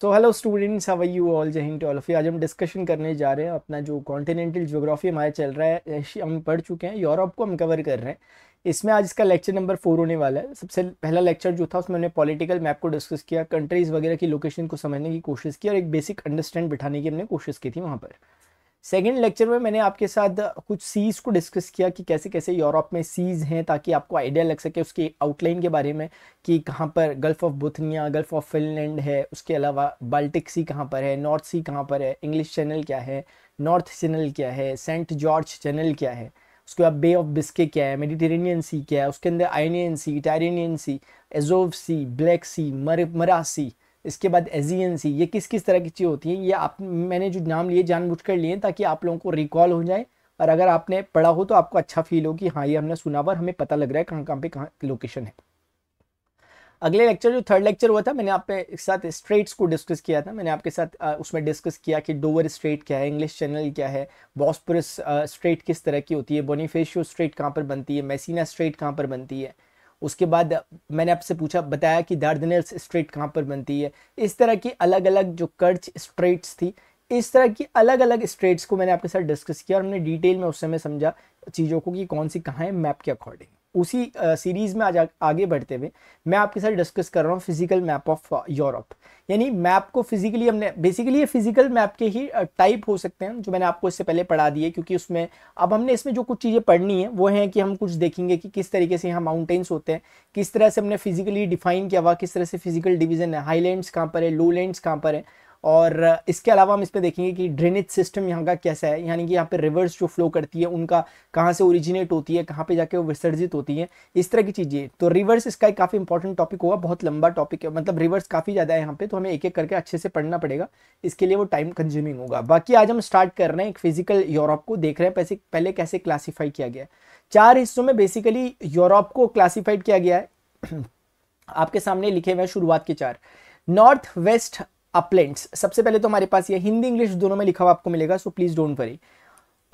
तो hello students how are you all Jai Hind all of आज हम डिस्कशन करने जा रहे हैं अपना जो कॉन्टिनेंटल ज्योग्राफी हमारा चल रहा है हम पढ़ चुके हैं यूरोप को हम कवर कर रहे हैं इसमें आज इसका लेक्चर नंबर फोर होने वाला है सबसे पहला लेक्चर जो था उसमें हमने पॉलिटिकल मैप को डिस्कस किया कंट्रीज़ वगैरह की लोकेशन को समझने की कोशिश की और एक बेसिक अंडरस्टैंड बिठाने की हमने कोशिश की थी वहाँ पर सेकेंड लेक्चर में मैंने आपके साथ कुछ सीज़ को डिस्कस किया कि कैसे कैसे यूरोप में सीज़ हैं ताकि आपको आइडिया लग सके उसकी आउटलाइन के बारे में कि कहाँ पर gulf of Bothnia gulf of Finland है उसके अलावा बाल्टिक सी कहाँ पर है नॉर्थ सी कहाँ पर है इंग्लिश चैनल क्या है नॉर्थ चैनल क्या है सेंट जॉर्ज चैनल क्या है उसके बाद बे ऑफ बिस्के क्या है मेडिटेरेनियन सी क्या है उसके अंदर आइनियन सी इटारियन सी एजोव सी ब्लैक सी मर मरा सी इसके बाद एजियंसी ये किस किस तरह की चीज़ होती हैं ये आप मैंने जो नाम लिए जानबूझ कर लिए ताकि आप लोगों को रिकॉल हो जाए और अगर आपने पढ़ा हो तो आपको अच्छा फील हो कि हाँ ये हमने सुना हुआ हमें पता लग रहा है कहाँ कहाँ पे कहाँ लोकेशन है अगले लेक्चर जो थर्ड लेक्चर हुआ था मैंने आपके साथ स्ट्रेट्स को डिस्कस किया था मैंने आपके साथ उसमें डिस्कस किया कि डोवर स्ट्रेट क्या है इंग्लिश चैनल क्या है बॉस्पुरस स्ट्रेट किस तरह की होती है बोनीफेशियो स्ट्रेट कहाँ पर बनती है मैसीना स्ट्रेट कहाँ पर बनती है उसके बाद मैंने आपसे पूछा बताया कि दार्दनेल्स स्ट्रेट कहाँ पर बनती है इस तरह की अलग अलग जो कर्च स्ट्रेट्स थी इस तरह की अलग अलग स्ट्रेट्स को मैंने आपके साथ डिस्कस किया और हमने डिटेल में उस समय समझा चीज़ों को कि कौन सी कहाँ है मैप के अकॉर्डिंग उसी सीरीज़ में आज आगे बढ़ते हुए मैं आपके साथ डिस्कस कर रहा हूँ फिजिकल मैप ऑफ यूरोप यानी मैप को फिजिकली हमने बेसिकली ये फिजिकल मैप के ही टाइप हो सकते हैं जो मैंने आपको इससे पहले पढ़ा दिए क्योंकि उसमें अब हमने इसमें जो कुछ चीज़ें पढ़नी है वो है कि हम कुछ देखेंगे कि किस तरीके से यहाँ माउंटेन्स होते हैं किस तरह से हमने फिजिकली डिफाइन किया हुआ किस तरह से फिजिकल डिवीजन है हाईलैंड्स कहाँ पर है लो लैंड्स कहाँ पर है और इसके अलावा हम इसमें देखेंगे कि ड्रेनेज सिस्टम यहाँ का कैसा है यानी कि यहाँ पे रिवर्स जो फ्लो करती है उनका कहाँ से ओरिजिनेट होती है कहाँ पे जाके वो विसर्जित होती है इस तरह की चीज़ें तो रिवर्स इसका एक काफ़ी इंपॉर्टेंट टॉपिक होगा बहुत लंबा टॉपिक है मतलब रिवर्स काफ़ी ज़्यादा है यहाँ पे तो हमें एक एक करके अच्छे से पढ़ना पड़ेगा इसके लिए वो टाइम कंज्यूमिंग होगा बाकी आज हम स्टार्ट कर रहे हैं एक फिजिकल यूरोप को देख रहे हैं पहले कैसे क्लासीफाई किया गया है चार हिस्सों में बेसिकली यूरोप को क्लासीफाइड किया गया है आपके सामने लिखे हुए हैं शुरुआत के चार नॉर्थ वेस्ट अपलेंट्स सबसे पहले तो हमारे पास ये हिंदी इंग्लिश दोनों में लिखा हुआ आपको मिलेगा सो प्लीज़ डोंट वरी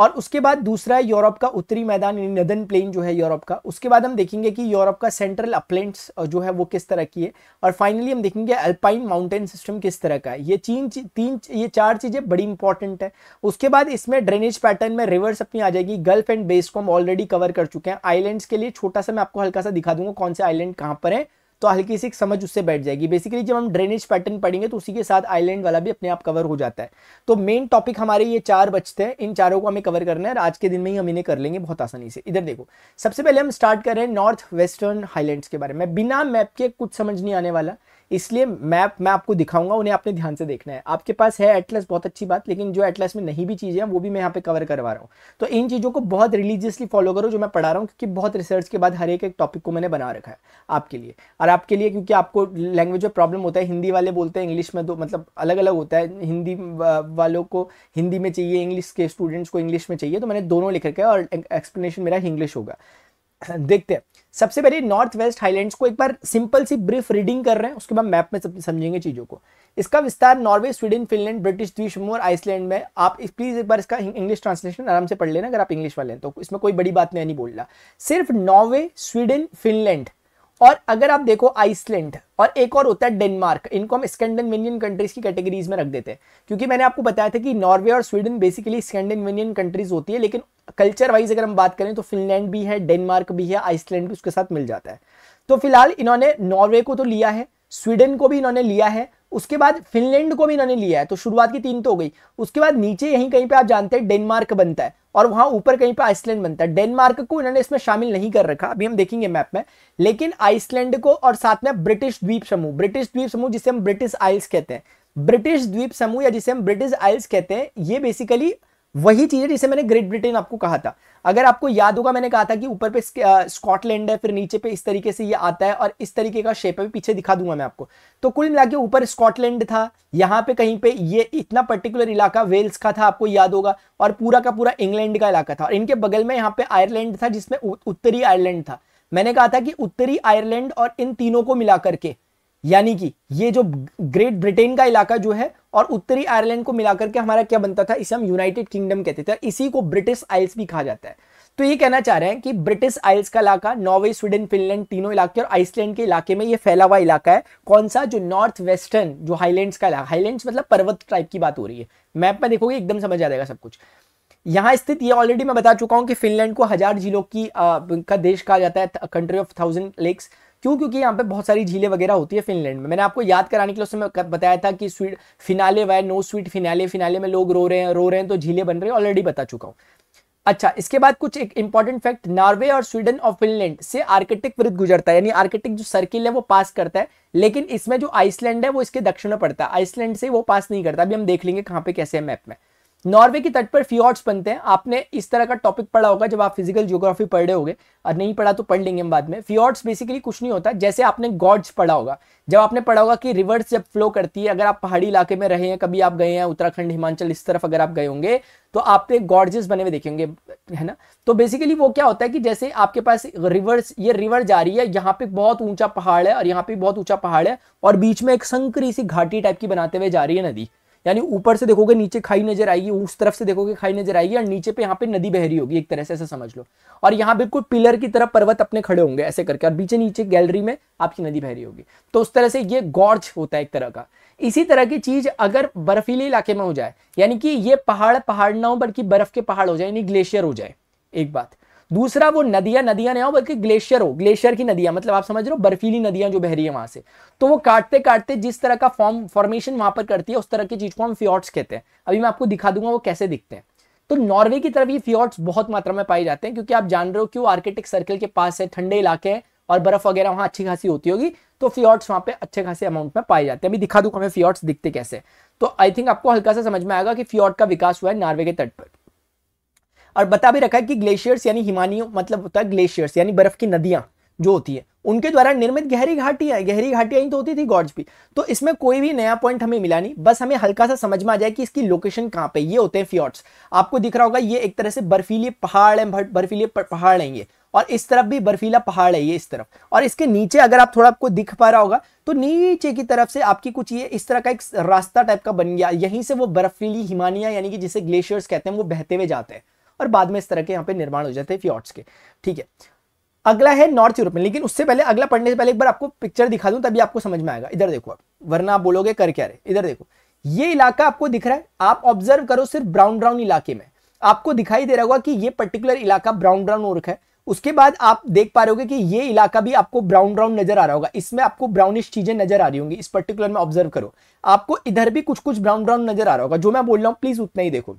और उसके बाद दूसरा है यूरोप का उत्तरी मैदान यानी नदन प्लेन जो है यूरोप का उसके बाद हम देखेंगे कि यूरोप का सेंट्रल अपलेंट्स जो है वो किस तरह की है और फाइनली हम देखेंगे अल्पाइन माउंटेन सिस्टम किस तरह का है ये चीन तीन ये चार चीज़ें बड़ी इंपॉर्टेंट है उसके बाद इसमें ड्रेनेज पैटर्न में रिवर्स अपनी आ जाएगी गल्फ एंड बेस को हम ऑलरेडी कवर कर चुके हैं आइलैंड्स के लिए छोटा सा मैं आपको हल्का सा दिखा दूंगा कौन से आइलैंड कहां पर है तो हल्की सी समझ उससे बैठ जाएगी बेसिकली जब हम ड्रेनेज पैटर्न पढ़ेंगे तो उसी के साथ आइलैंड वाला भी अपने आप कवर हो जाता है तो मेन टॉपिक हमारे ये चार बचते हैं इन चारों को हमें कवर करना है और आज के दिन में ही हम इन्हें कर लेंगे बहुत आसानी से इधर देखो सबसे पहले हम स्टार्ट कर रहे हैं नॉर्थ वेस्टर्न हाईलैंड के बारे में बिना मैप के कुछ समझ नहीं आने वाला इसलिए मैप मैं आपको दिखाऊंगा उन्हें आपने ध्यान से देखना है आपके पास है एटलस बहुत अच्छी बात लेकिन जो एटलस में नहीं भी चीज़ें हैं वो भी मैं यहाँ पे कवर करवा रहा हूँ तो इन चीज़ों को बहुत रिलीजियसली फॉलो करो जो मैं पढ़ा रहा हूँ क्योंकि बहुत रिसर्च के बाद हर एक एक टॉपिक को मैंने बना रखा है आपके लिए और आपके लिए क्योंकि आपको लैंग्वेज में प्रॉब्लम होता है हिंदी वाले बोलते हैं इंग्लिश में तो मतलब अलग अलग होता है हिंदी वालों को हिंदी में चाहिए इंग्लिश के स्टूडेंट्स को इंग्लिश में चाहिए तो मैंने दोनों लिख रखा है और एक्सप्लेनेशन मेरा इंग्लिश होगा देखते हैं सबसे पहले नॉर्थ वेस्ट हाईलैंड को एक बार सिंपल सी ब्रीफ रीडिंग कर रहे हैं उसके बाद मैप में समझेंगे चीज़ों को इसका विस्तार नॉर्वे स्वीडन फिनलैंड ब्रिटिश द्वीप समूह और आइसलैंड में आप प्लीज़ एक बार इसका इंग्लिश ट्रांसलेशन आराम से पढ़ लेना अगर आप इंग्लिश वाले हैं तो इसमें कोई बड़ी बात मैं नहीं बोल रहा सिर्फ नॉर्वे स्वीडन फिनलैंड और अगर आप देखो आइसलैंड और एक और होता है डेनमार्क इनको हम स्कैंडिनेवियन कंट्रीज की कैटेगरीज में रख देते हैं क्योंकि मैंने आपको बताया था कि नॉर्वे और स्वीडन बेसिकली स्कैंडिनेवियन कंट्रीज होती है लेकिन कल्चर वाइज अगर हम बात करें तो फिनलैंड भी है डेनमार्क भी है आइसलैंड भी उसके साथ मिल जाता है तो फिलहाल इन्होंने नॉर्वे को तो लिया है स्वीडन को भी इन्होंने लिया है उसके बाद फिनलैंड को भी इन्होंने लिया है तो शुरुआत की तीन तो हो गई उसके बाद नीचे यहीं कहीं पे आप जानते हैं डेनमार्क बनता है और वहां ऊपर कहीं पर आइसलैंड बनता है डेनमार्क को इन्होंने इसमें शामिल नहीं कर रखा अभी हम देखेंगे मैप में लेकिन आइसलैंड को और साथ में ब्रिटिश द्वीप समूह ब्रिटिश द्वीप समूह जिसे हम ब्रिटिश आइल्स कहते हैं ब्रिटिश द्वीप समूह या जिसे हम ब्रिटिश आइल्स कहते हैं ये बेसिकली वही चीज है जिसे मैंने ग्रेट ब्रिटेन आपको कहा था अगर आपको याद होगा मैंने कहा था कि ऊपर पे स्कॉटलैंड है फिर नीचे पे इस तरीके से ये आता है और इस तरीके का शेप है पीछे दिखा दूंगा मैं आपको तो कुल मिला के ऊपर स्कॉटलैंड था यहाँ पे कहीं पे ये इतना पर्टिकुलर इलाका वेल्स का था आपको याद होगा और पूरा का पूरा इंग्लैंड का इलाका था और इनके बगल में यहाँ पे आयरलैंड था जिसमें उत्तरी आयरलैंड था मैंने कहा था कि उत्तरी आयरलैंड और इन तीनों को मिला करके यानी कि ये जो ग्रेट ब्रिटेन का इलाका जो है और उत्तरी आयरलैंड को मिलाकर के हमारा क्या बनता था इसे हम यूनाइटेड किंगडम कहते थे इसी को ब्रिटिश आइल्स भी कहा जाता है तो ये कहना चाह रहे हैं कि ब्रिटिश आइल्स का इलाका नॉर्वे स्वीडन फिनलैंड तीनों इलाके और आइसलैंड के इलाके में ये फैला हुआ इलाका है कौन सा जो नॉर्थ वेस्टर्न जो हाईलैंड्स का इलाका हाईलैंड्स मतलब पर्वत टाइप की बात हो रही है मैप में देखोगे एकदम समझ आ जाएगा सब कुछ यहाँ स्थित ये ऑलरेडी मैं बता चुका हूं कि फिनलैंड को हजार जिलों की आ, का देश कहा जाता है कंट्री ऑफ थाउजेंड लेक्स क्यों क्योंकि यहाँ पे बहुत सारी झीलें वगैरह होती है फिनलैंड में मैंने आपको याद कराने के लिए उसमें बताया था कि sweet finale why no sweet finale finale में लोग रो रहे हैं रो रहे हैं तो झीलें बन रही है ऑलरेडी बता चुका हूँ अच्छा इसके बाद कुछ एक इंपॉर्टेंट फैक्ट नॉर्वे और स्वीडन और फिनलैंड से आर्किटिक वृद्ध गुजरता है यानी आर्किटिक जो सर्किल है वो पास करता है लेकिन इसमें जो आइसलैंड है वो इसके दक्षिण में पड़ता है आइसलैंड से वो पास नहीं करता अभी हम देख लेंगे कहाँ पे कैसे है मैप में नॉर्वे के तट पर फ्योर्ड्स बनते हैं आपने इस तरह का टॉपिक पढ़ा होगा जब आप फिजिकल ज्योग्राफी पढ़ रहे होंगे और नहीं पढ़ा तो पढ़ लेंगे हम बाद में फ्योर्ड्स बेसिकली कुछ नहीं होता जैसे आपने गॉड्स पढ़ा होगा जब आपने पढ़ा होगा कि रिवर्स जब फ्लो करती है अगर आप पहाड़ी इलाके में रहे हैं कभी आप गए हैं उत्तराखंड हिमाचल इस तरफ अगर आप गए होंगे तो आप गॉर्जेस बने हुए देखेंगे है ना तो बेसिकली वो क्या होता है कि जैसे आपके पास रिवर्स ये रिवर जा रही है यहाँ पे बहुत ऊंचा पहाड़ है और यहाँ पे बहुत ऊंचा पहाड़ है और बीच में एक संकरी सी घाटी टाइप की बनाते हुए जा रही है नदी यानी ऊपर से देखोगे नीचे खाई नजर आएगी उस तरफ से देखोगे खाई नजर आएगी और नीचे पे यहाँ पे नदी बहरी होगी एक तरह से ऐसा समझ लो और यहाँ बिल्कुल पिलर की तरफ पर्वत अपने खड़े होंगे ऐसे करके और बीचे नीचे गैलरी में आपकी नदी बहरी होगी तो उस तरह से ये गॉर्ज होता है एक तरह का इसी तरह की चीज अगर बर्फीले इलाके में हो जाए यानी कि ये पहाड़ पहाड़ ना हो बल्कि बर्फ के पहाड़ हो जाए यानी ग्लेशियर हो जाए एक बात दूसरा वो नदियां नदियां नहीं हो बल्कि ग्लेशियर हो ग्लेशियर की नदियां मतलब आप समझ रहे हो बर्फीली नदियां जो बह रही है वहां से तो वो काटते काटते जिस तरह का फॉर्म फॉर्मेशन वहां पर करती है उस तरह की चीज को हम फ्योर्ट्स कहते हैं अभी मैं आपको दिखा दूंगा वो कैसे दिखते हैं तो नॉर्वे की तरफ ये फ्योर्ट्स बहुत मात्रा में पाए जाते हैं क्योंकि आप जान रहे हो कि वो आर्किटिक सर्कल के पास है ठंडे इलाके हैं और बर्फ वगैरह वहां अच्छी खासी होती होगी तो फ्योर्ट्स वहां पे अच्छे खासे अमाउंट में पाए जाते हैं अभी दिखा दूंगा हमें फ्योर्ट्स दिखते कैसे तो आई थिंक आपको हल्का सा समझ में आएगा कि फ्योर्ट का विकास हुआ है नॉर्वे के तट पर और बता भी रखा है कि ग्लेशियर्स यानी हिमानियों मतलब होता है ग्लेशियर्स यानी बर्फ की नदियां जो होती है उनके द्वारा निर्मित गहरी घाटियां गहरी घाटियां ही तो होती थी गॉड्स भी तो इसमें कोई भी नया पॉइंट हमें मिला नहीं बस हमें हल्का सा समझ में आ जाए कि इसकी लोकेशन कहाँ पे ये होते हैं फ्योर्ट्स आपको दिख रहा होगा ये एक तरह से बर्फीले पहाड़ है बर्फीले पहाड़ है ये और इस तरफ भी बर्फीला पहाड़ है ये इस तरफ और इसके नीचे अगर आप थोड़ा आपको दिख पा रहा होगा तो नीचे की तरफ से आपकी कुछ ये इस तरह का एक रास्ता टाइप का बन गया यहीं से वो बर्फीली हिमानिया यानी कि जिसे ग्लेशियर्स कहते हैं वो बहते हुए जाते हैं और बाद में इस तरह के यहाँ पे निर्माण हो जाते हैं फ्योर्ट्स के ठीक है अगला है नॉर्थ यूरोप में लेकिन उससे पहले अगला पढ़ने से पहले एक बार आपको पिक्चर दिखा दूं तभी आपको समझ में आएगा इधर देखो आप वरना आप बोलोगे कर क्या रहे इधर देखो ये इलाका आपको दिख रहा है आप ऑब्जर्व करो सिर्फ ब्राउन ब्राउन इलाके में आपको दिखाई दे रहा होगा कि ये पर्टिकुलर इलाका ब्राउन ब्राउन हो है उसके बाद आप देख पा रहे होगे कि ये इलाका भी आपको ब्राउन ब्राउन नजर आ रहा होगा इसमें आपको ब्राउनिश चीजें नजर आ रही होंगी इस पर्टिकुलर में ऑब्जर्व करो आपको इधर भी कुछ कुछ ब्राउन ब्राउन नजर आ रहा होगा जो मैं बोल रहा हूँ प्लीज उतना ही देखो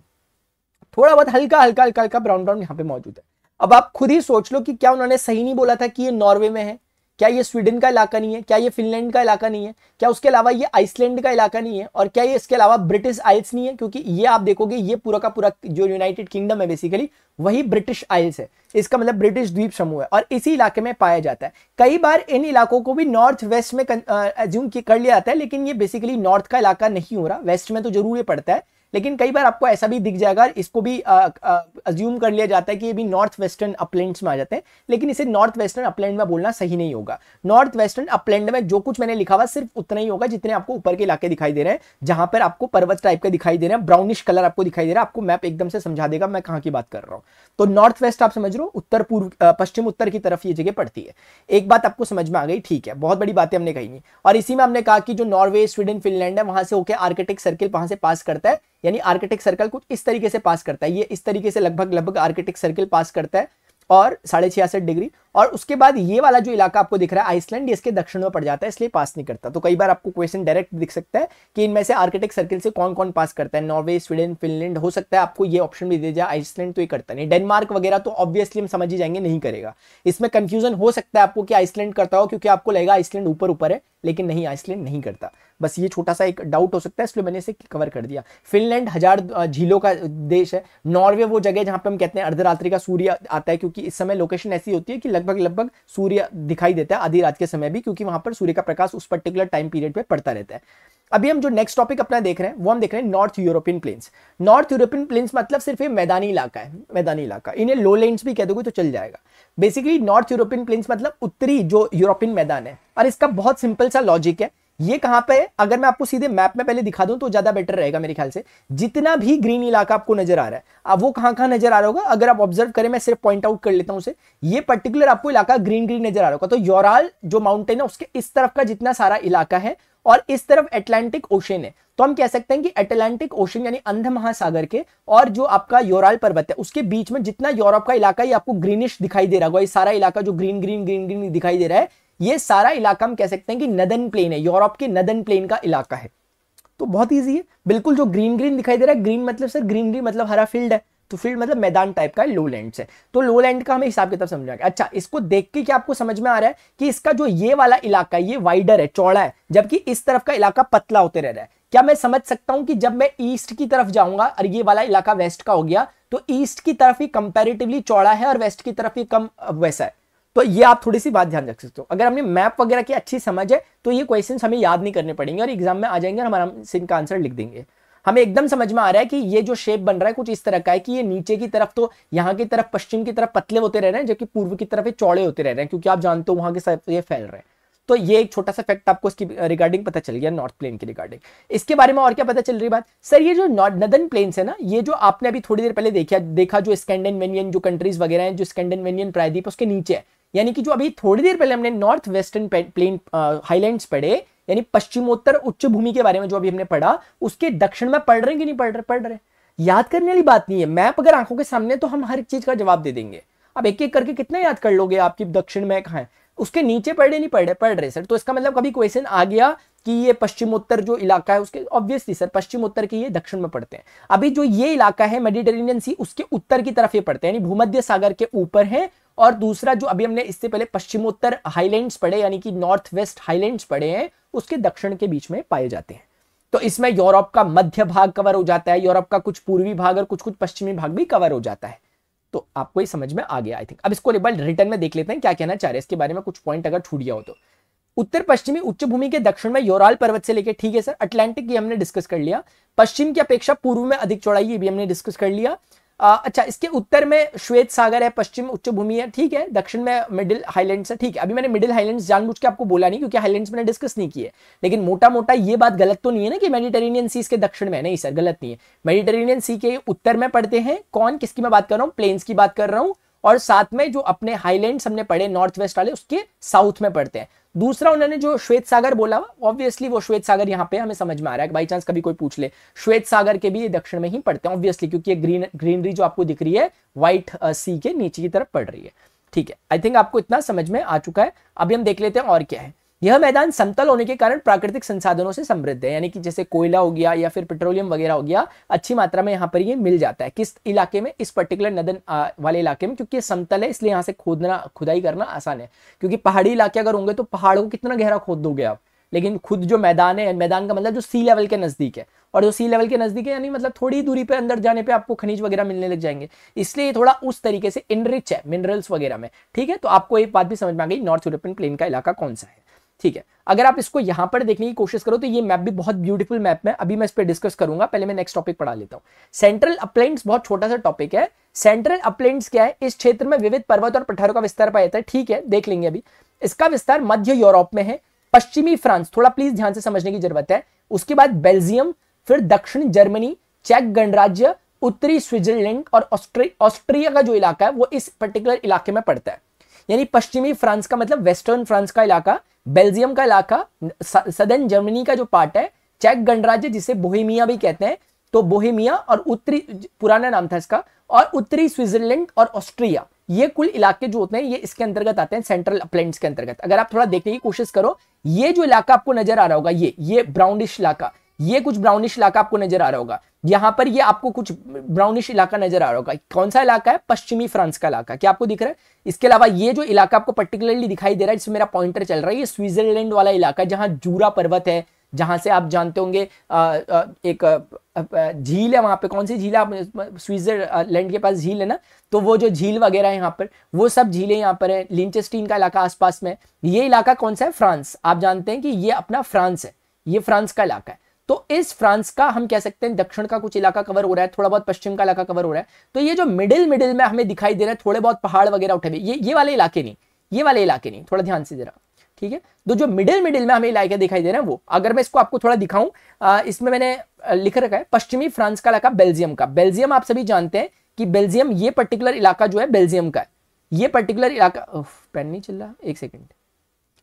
थोड़ा बहुत हल्का हल्का हल्का हल्का ब्राउन ब्राउन यहाँ पे मौजूद है अब आप खुद ही सोच लो कि क्या उन्होंने सही नहीं बोला था कि ये नॉर्वे में है क्या ये स्वीडन का इलाका नहीं है क्या ये फिनलैंड का इलाका नहीं है क्या उसके अलावा ये आइसलैंड का इलाका नहीं है और क्या ये इसके अलावा ब्रिटिश आइल्स नहीं है क्योंकि ये आप देखोगे ये पूरा का पूरा जो यूनाइटेड किंगडम है बेसिकली वही ब्रिटिश आइल्स है इसका मतलब ब्रिटिश द्वीप समूह है और इसी इलाके में पाया जाता है कई बार इन इलाकों को भी नॉर्थ वेस्ट में एज्यूम कर लिया जाता है लेकिन ये बेसिकली नॉर्थ का इलाका नहीं हो रहा वेस्ट में तो जरूर ये पड़ता है लेकिन कई बार आपको ऐसा भी दिख जाएगा इसको भी अज्यूम कर लिया जाता है कि ये भी नॉर्थ वेस्टर्न अपलैंड में आ जाते हैं लेकिन इसे नॉर्थ वेस्टर्न अपलैंड में बोलना सही नहीं होगा नॉर्थ वेस्टर्न अपलैंड में जो कुछ मैंने लिखा हुआ सिर्फ उतना ही होगा जितने आपको ऊपर के इलाके दिखाई दे रहे हैं जहां पर आपको पर्वत टाइप का दिखाई दे रहे हैं ब्राउनिश कलर आपको दिखाई दे रहा है आपको मैप एकदम से समझा देगा मैं कहाँ की बात कर रहा हूँ तो नॉर्थ वेस्ट आप समझ रहे हो उत्तर पूर्व पश्चिम उत्तर की तरफ ये जगह पड़ती है एक बात आपको समझ में आ गई ठीक है बहुत बड़ी बातें हमने कही नहीं और इसी में हमने कहा कि जो नॉर्वे स्वीडन फिनलैंड है वहां से होकर आर्किटिक सर्किल वहां से पास करता है यानी आर्किटिक सर्कल कुछ इस तरीके से पास करता है ये इस तरीके से लगभग लगभग आर्किटिक सर्किल पास करता है और साढ़े छियासठ डिग्री और उसके बाद ये वाला जो इलाका आपको दिख रहा है आइसलैंड इसके दक्षिण में पड़ जाता है इसलिए पास नहीं करता तो कई बार आपको क्वेश्चन डायरेक्ट दिख सकता है कि इनमें से आर्किटिक सर्किल से कौन कौन पास करता है नॉर्वे स्वीडन फिनलैंड हो सकता है आपको ये ऑप्शन भी दे जाए आइसलैंड तो ये करता नहीं डेनमार्क वगैरह तो ऑब्वियसली हम समझ ही जाएंगे नहीं करेगा इसमें कंफ्यूजन हो सकता है आपको कि आइसलैंड करता हो क्योंकि आपको लगेगा आइसलैंड ऊपर ऊपर है लेकिन नहीं आइसलैंड नहीं करता बस ये छोटा सा एक डाउट हो सकता है इसलिए मैंने इसे कवर कर दिया फिनलैंड हजार झीलों का देश है नॉर्वे वो जगह जहां पे हम कहते हैं अर्धरात्रि का सूर्य आता है क्योंकि इस समय लोकेशन ऐसी होती है कि लगभग लगभग सूर्य दिखाई देता है आधी रात के समय भी क्योंकि वहां पर सूर्य का प्रकाश उस पर्टिकुलर टाइम पीरियड पर पड़ता रहता है अभी हम जो नेक्स्ट टॉपिक अपना देख रहे हैं वो हम देख रहे हैं north European plains north European plains मतलब सिर्फ ये मैदानी इलाका है मैदानी इलाका इन्हें लो लेंड्स भी कह दोगे तो चल जाएगा बेसिकली नॉर्थ यूरोपियन प्लेन्स मतलब उत्तरी जो यूरोपियन मैदान है और इसका बहुत सिंपल सा लॉजिक है ये कहां पे अगर मैं आपको सीधे मैप में पहले दिखा दूं तो ज्यादा बेटर रहेगा मेरे ख्याल से जितना भी ग्रीन इलाका आपको नजर आ रहा है अब वो कहां कहां नजर आ रहा होगा अगर आप ऑब्जर्व करें मैं सिर्फ पॉइंट आउट कर लेता हूं उसे ये पर्टिकुलर आपको इलाका ग्रीन ग्रीन नजर आ रहा होगा तो योराल जो माउंटेन है उसके इस तरफ का जितना सारा इलाका है और इस तरफ एटलांटिक ओशन है तो हम कह सकते हैं कि अटलांटिक ओशन यानी अंध महासागर के और जो आपका योराल पर्वत है उसके बीच में जितना यूरोप का इलाका ये आपको ग्रीनिश दिखाई दे रहा होगा ये सारा इलाका जो ग्रीन ग्रीन ग्रीन ग्रीन दिखाई दे रहा है ये सारा इलाका हम कह सकते हैं कि नदन प्लेन है यूरोप के नदन प्लेन का इलाका है तो बहुत ईजी है बिल्कुल जो ग्रीन ग्रीन दिखाई दे रहा है ग्रीन मतलब सर ग्रीन ग्रीन मतलब हरा फील्ड है तो फील्ड मतलब मैदान टाइप का लो लैंड है तो लो लैंड का हमें हिसाब किताब समझ आ गया अच्छा इसको देख के क्या आपको समझ में आ रहा है कि इसका जो ये वाला इलाका है ये वाइडर है चौड़ा है जबकि इस तरफ का इलाका पतला होते रह रहा है क्या मैं समझ सकता हूं कि जब मैं ईस्ट की तरफ जाऊंगा और ये वाला इलाका वेस्ट का हो गया तो ईस्ट की तरफ ही कंपेरेटिवली चौड़ा है और वेस्ट की तरफ ही कम वैसा है तो ये आप थोड़ी सी बात ध्यान रख सकते हो अगर हमने मैप वगैरह की अच्छी समझ है तो ये क्वेश्चन हमें याद नहीं करने पड़ेंगे और एग्जाम में आ जाएंगे और हमारा से इनका आंसर लिख देंगे हमें एकदम समझ में आ रहा है कि ये जो शेप बन रहा है कुछ इस तरह का है कि ये नीचे की तरफ तो यहाँ की तरफ पश्चिम की तरफ पतले होते रह रहे हैं जबकि पूर्व की तरफ ये चौड़े होते रह रहे हैं क्योंकि आप जानते हो वहाँ के साथ ये फैल रहे हैं तो ये एक छोटा सा फैक्ट आपको इसकी रिगार्डिंग पता चल गया नॉर्थ प्लेन की रिगार्डिंग इसके बारे में और क्या पता चल रही बात सर ये जो नदन प्लेन्स है ना ये जो आपने अभी थोड़ी देर पहले देखा देखा जो स्कैंडिनेवियन जो कंट्रीज वगैरह हैं जो स्कैंडिनेवियन प्रायद्वीप उसके नीचे है यानी कि जो अभी थोड़ी देर पहले हमने नॉर्थ वेस्टर्न प्लेन हाईलैंड्स पढ़े यानी पश्चिमोत्तर उच्च भूमि के बारे में जो अभी हमने पढ़ा उसके दक्षिण में पढ़ रहे कि नहीं पढ़ रहे पढ़ रहे याद करने वाली बात नहीं है मैप अगर आंखों के सामने तो हम हर एक चीज का जवाब दे देंगे अब एक एक करके कितना याद कर लोगे आपकी दक्षिण में कहा है उसके नीचे पढ़े नहीं रहे पढ़ रहे सर तो इसका मतलब कभी क्वेश्चन आ गया कि ये पश्चिमोत्तर जो इलाका है उसके ऑब्वियसली सर पश्चिमोत्तर के ये दक्षिण में पढ़ते हैं अभी जो ये इलाका है मेडिटेरेनियन सी उसके उत्तर की तरफ ये पढ़ते हैं यानी भूमध्य सागर के ऊपर है और दूसरा जो अभी हमने इससे पहले पश्चिमोत्तर हाईलैंड्स पड़े यानी कि नॉर्थ वेस्ट हाईलैंड्स पड़े हैं उसके दक्षिण के बीच में पाए जाते हैं तो इसमें यूरोप का मध्य भाग कवर हो जाता है यूरोप का कुछ पूर्वी भाग और कुछ कुछ पश्चिमी भाग भी कवर हो जाता है तो आपको ये समझ में आ गया आई थिंक अब इसको लेबल रिटर्न में देख लेते हैं क्या कहना चाह रहे हैं इसके बारे में कुछ पॉइंट अगर छूट गया हो तो उत्तर पश्चिमी उच्च भूमि के दक्षिण में योराल पर्वत से लेकर ठीक है सर अटलांटिक हमने डिस्कस कर लिया पश्चिम की अपेक्षा पूर्व में अधिक चौड़ाई ये भी हमने डिस्कस कर लिया आ, अच्छा इसके उत्तर में श्वेत सागर है पश्चिम उच्च भूमि है ठीक है दक्षिण में मिडिल हाईलैंड्स है ठीक है अभी मैंने मिडिल हाईलैंड्स जानबूझ के आपको बोला नहीं क्योंकि हाईलैंड्स मैंने डिस्कस नहीं किए लेकिन मोटा मोटा ये बात गलत तो नहीं है ना कि मेडिटेरेनियन सी इसके दक्षिण में नहीं सर गलत नहीं है मेडिटेरेनियन सी के उत्तर में पढ़ते हैं कौन किसकी मैं बात कर रहा हूँ प्लेन्स की बात कर रहा हूँ और साथ में जो अपने हाईलैंड्स हमने पढ़े नॉर्थ वेस्ट वाले उसके साउथ में पढ़ते हैं दूसरा उन्होंने जो श्वेत सागर बोला ऑब्वियसली वो श्वेत सागर यहाँ पे हमें समझ में आ रहा है बाई चांस कभी कोई पूछ ले श्वेत सागर के भी ये दक्षिण में ही पढ़ते हैं ऑब्वियसली क्योंकि ये ग्रीन ग्रीनरी जो आपको दिख रही है व्हाइट सी uh, के नीचे की तरफ पड़ रही है ठीक है आई थिंक आपको इतना समझ में आ चुका है अभी हम देख लेते हैं और क्या है यह मैदान समतल होने के कारण प्राकृतिक संसाधनों से समृद्ध है यानी कि जैसे कोयला हो गया या फिर पेट्रोलियम वगैरह हो गया अच्छी मात्रा में यहाँ पर ये मिल जाता है किस इलाके में इस पर्टिकुलर नदन वाले इलाके में क्योंकि ये समतल है इसलिए यहाँ से खोदना खुदाई करना आसान है क्योंकि पहाड़ी इलाके अगर होंगे तो पहाड़ को कितना गहरा खोद दोगे आप लेकिन खुद जो मैदान है मैदान का मतलब जो सी लेवल के नज़दीक है और जो सी लेवल के नज़दीक है यानी मतलब थोड़ी दूरी पे अंदर जाने पे आपको खनिज वगैरह मिलने लग जाएंगे इसलिए थोड़ा उस तरीके से इनरिच है मिनरल्स वगैरह में ठीक है तो आपको एक बात भी समझ में आ गई नॉर्थ यूरोपियन प्लेन का इलाका कौन सा है ठीक है अगर आप इसको यहां पर देखने की कोशिश करो तो ये मैप भी बहुत ब्यूटीफुल मैप है अभी मैं इस पर डिस्कस करूंगा पहले मैं नेक्स्ट टॉपिक पढ़ा लेता हूं सेंट्रल अपलेंट्स बहुत छोटा सा टॉपिक है सेंट्रल अपलेंट्स क्या है इस क्षेत्र में विविध पर्वत और पठारों का विस्तार पाया जाता है ठीक है देख लेंगे अभी इसका विस्तार मध्य यूरोप में है पश्चिमी फ्रांस थोड़ा प्लीज ध्यान से समझने की जरूरत है उसके बाद बेल्जियम फिर दक्षिण जर्मनी चेक गणराज्य उत्तरी स्विट्जरलैंड और ऑस्ट्रिया का जो इलाका है वो इस पर्टिकुलर इलाके में पड़ता है यानी पश्चिमी फ्रांस का मतलब वेस्टर्न फ्रांस का इलाका बेल्जियम का इलाका सदर्न जर्मनी का जो पार्ट है चेक गणराज्य जिसे बोहेमिया भी कहते हैं तो बोहेमिया और उत्तरी पुराना नाम था इसका और उत्तरी स्विट्जरलैंड और ऑस्ट्रिया ये कुल इलाके जो होते हैं ये इसके अंतर्गत आते हैं सेंट्रल अपलैंड के अंतर्गत अगर आप थोड़ा देखने की कोशिश करो ये जो इलाका आपको नजर आ रहा होगा ये ये ब्राउनिश इलाका ये कुछ ब्राउनिश इलाका आपको नजर आ रहा होगा यहां पर ये आपको कुछ ब्राउनिश इलाका नजर आ रहा होगा कौन सा इलाका है पश्चिमी फ्रांस का इलाका क्या आपको दिख रहा है इसके अलावा ये जो इलाका आपको पर्टिकुलरली दिखाई दे रहा है जिसमें मेरा पॉइंटर चल रहा है ये स्विट्जरलैंड वाला इलाका जहां जूरा पर्वत है जहां से आप जानते होंगे एक झील है वहां पे कौन सी झील है आप स्विट्जरलैंड के पास झील है ना तो वो जो झील वगैरह है यहाँ पर वो सब झीलें यहाँ पर है लिंचेस्टीन का इलाका आसपास में ये इलाका कौन सा है फ्रांस आप जानते हैं कि ये अपना फ्रांस है ये फ्रांस का इलाका है तो इस फ्रांस का हम कह सकते हैं दक्षिण का कुछ इलाका कवर हो रहा है थोड़ा बहुत पश्चिम का इलाका कवर हो रहा है तो ये जो मिडिल मिडिल में हमें दिखाई दे रहा है थोड़े बहुत पहाड़ वगैरह उठे हुए ये ये वाले इलाके नहीं ये वाले इलाके नहीं थोड़ा ध्यान से जरा ठीक है तो जो मिडिल मिडिल में हमें इलाके दिखाई दे रहे हैं वो अगर मैं इसको आपको थोड़ा दिखाऊं इसमें मैंने लिख रखा है पश्चिमी फ्रांस का इलाका बेल्जियम का बेल्जियम आप सभी जानते हैं कि बेल्जियम ये पर्टिकुलर इलाका जो है बेल्जियम का है ये पर्टिकुलर इलाका पेन नहीं चल रहा एक सेकेंड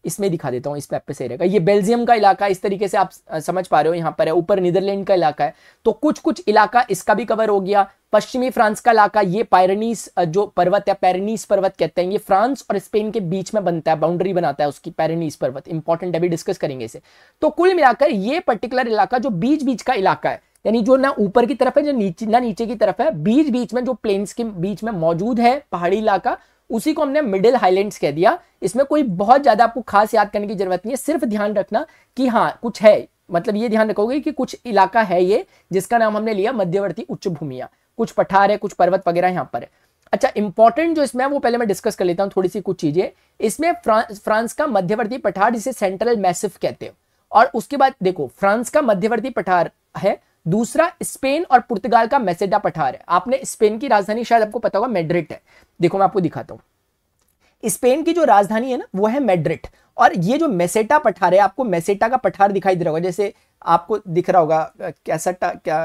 इसमें दिखा देता हूँ इस मैप पे सही रहेगा ये बेल्जियम का इलाका इस तरीके से आप समझ पा रहे हो यहाँ पर है ऊपर नीदरलैंड का इलाका है तो कुछ कुछ इलाका इसका भी कवर हो गया पश्चिमी फ्रांस का इलाका ये पैरनीस जो पर्वत है पैरनीस पर्वत कहते हैं ये फ्रांस और स्पेन के बीच में बनता है बाउंड्री बनाता है उसकी पैरनीस पर्वत इंपॉर्टेंट अभी डिस्कस करेंगे इसे तो कुल मिलाकर ये पर्टिकुलर इलाका जो बीच बीच का इलाका है यानी जो ना ऊपर की तरफ है जो नीचे ना नीचे की तरफ है बीच बीच में जो प्लेन्स के बीच में मौजूद है पहाड़ी इलाका उसी को हमने मिडिल हाईलैंड कह दिया इसमें कोई बहुत ज़्यादा आपको खास याद करने की जरूरत नहीं है सिर्फ ध्यान रखना कि हाँ कुछ है मतलब ये ध्यान रखोगे कि कुछ इलाका है ये जिसका नाम हमने लिया मध्यवर्ती उच्च भूमिया कुछ पठार है कुछ पर्वत वगैरह यहाँ पर है अच्छा इंपॉर्टेंट जो इसमें है वो पहले मैं डिस्कस कर लेता हूँ थोड़ी सी कुछ चीज़ें इसमें फ्रांस फ्रांस का मध्यवर्ती पठार जिसे सेंट्रल मैसिफ कहते हैं और उसके बाद देखो फ्रांस का मध्यवर्ती पठार है दूसरा स्पेन और पुर्तगाल का मैसेडा पठार है आपने स्पेन की राजधानी शायद आपको पता होगा मेड्रिट है देखो मैं आपको दिखाता हूं स्पेन की जो राजधानी है ना वो है मेड्रिट और ये जो मैसेटा पठार है आपको मैसेटा का पठार दिखाई दे रहा होगा जैसे आपको दिख रहा होगा कैसेटा क्या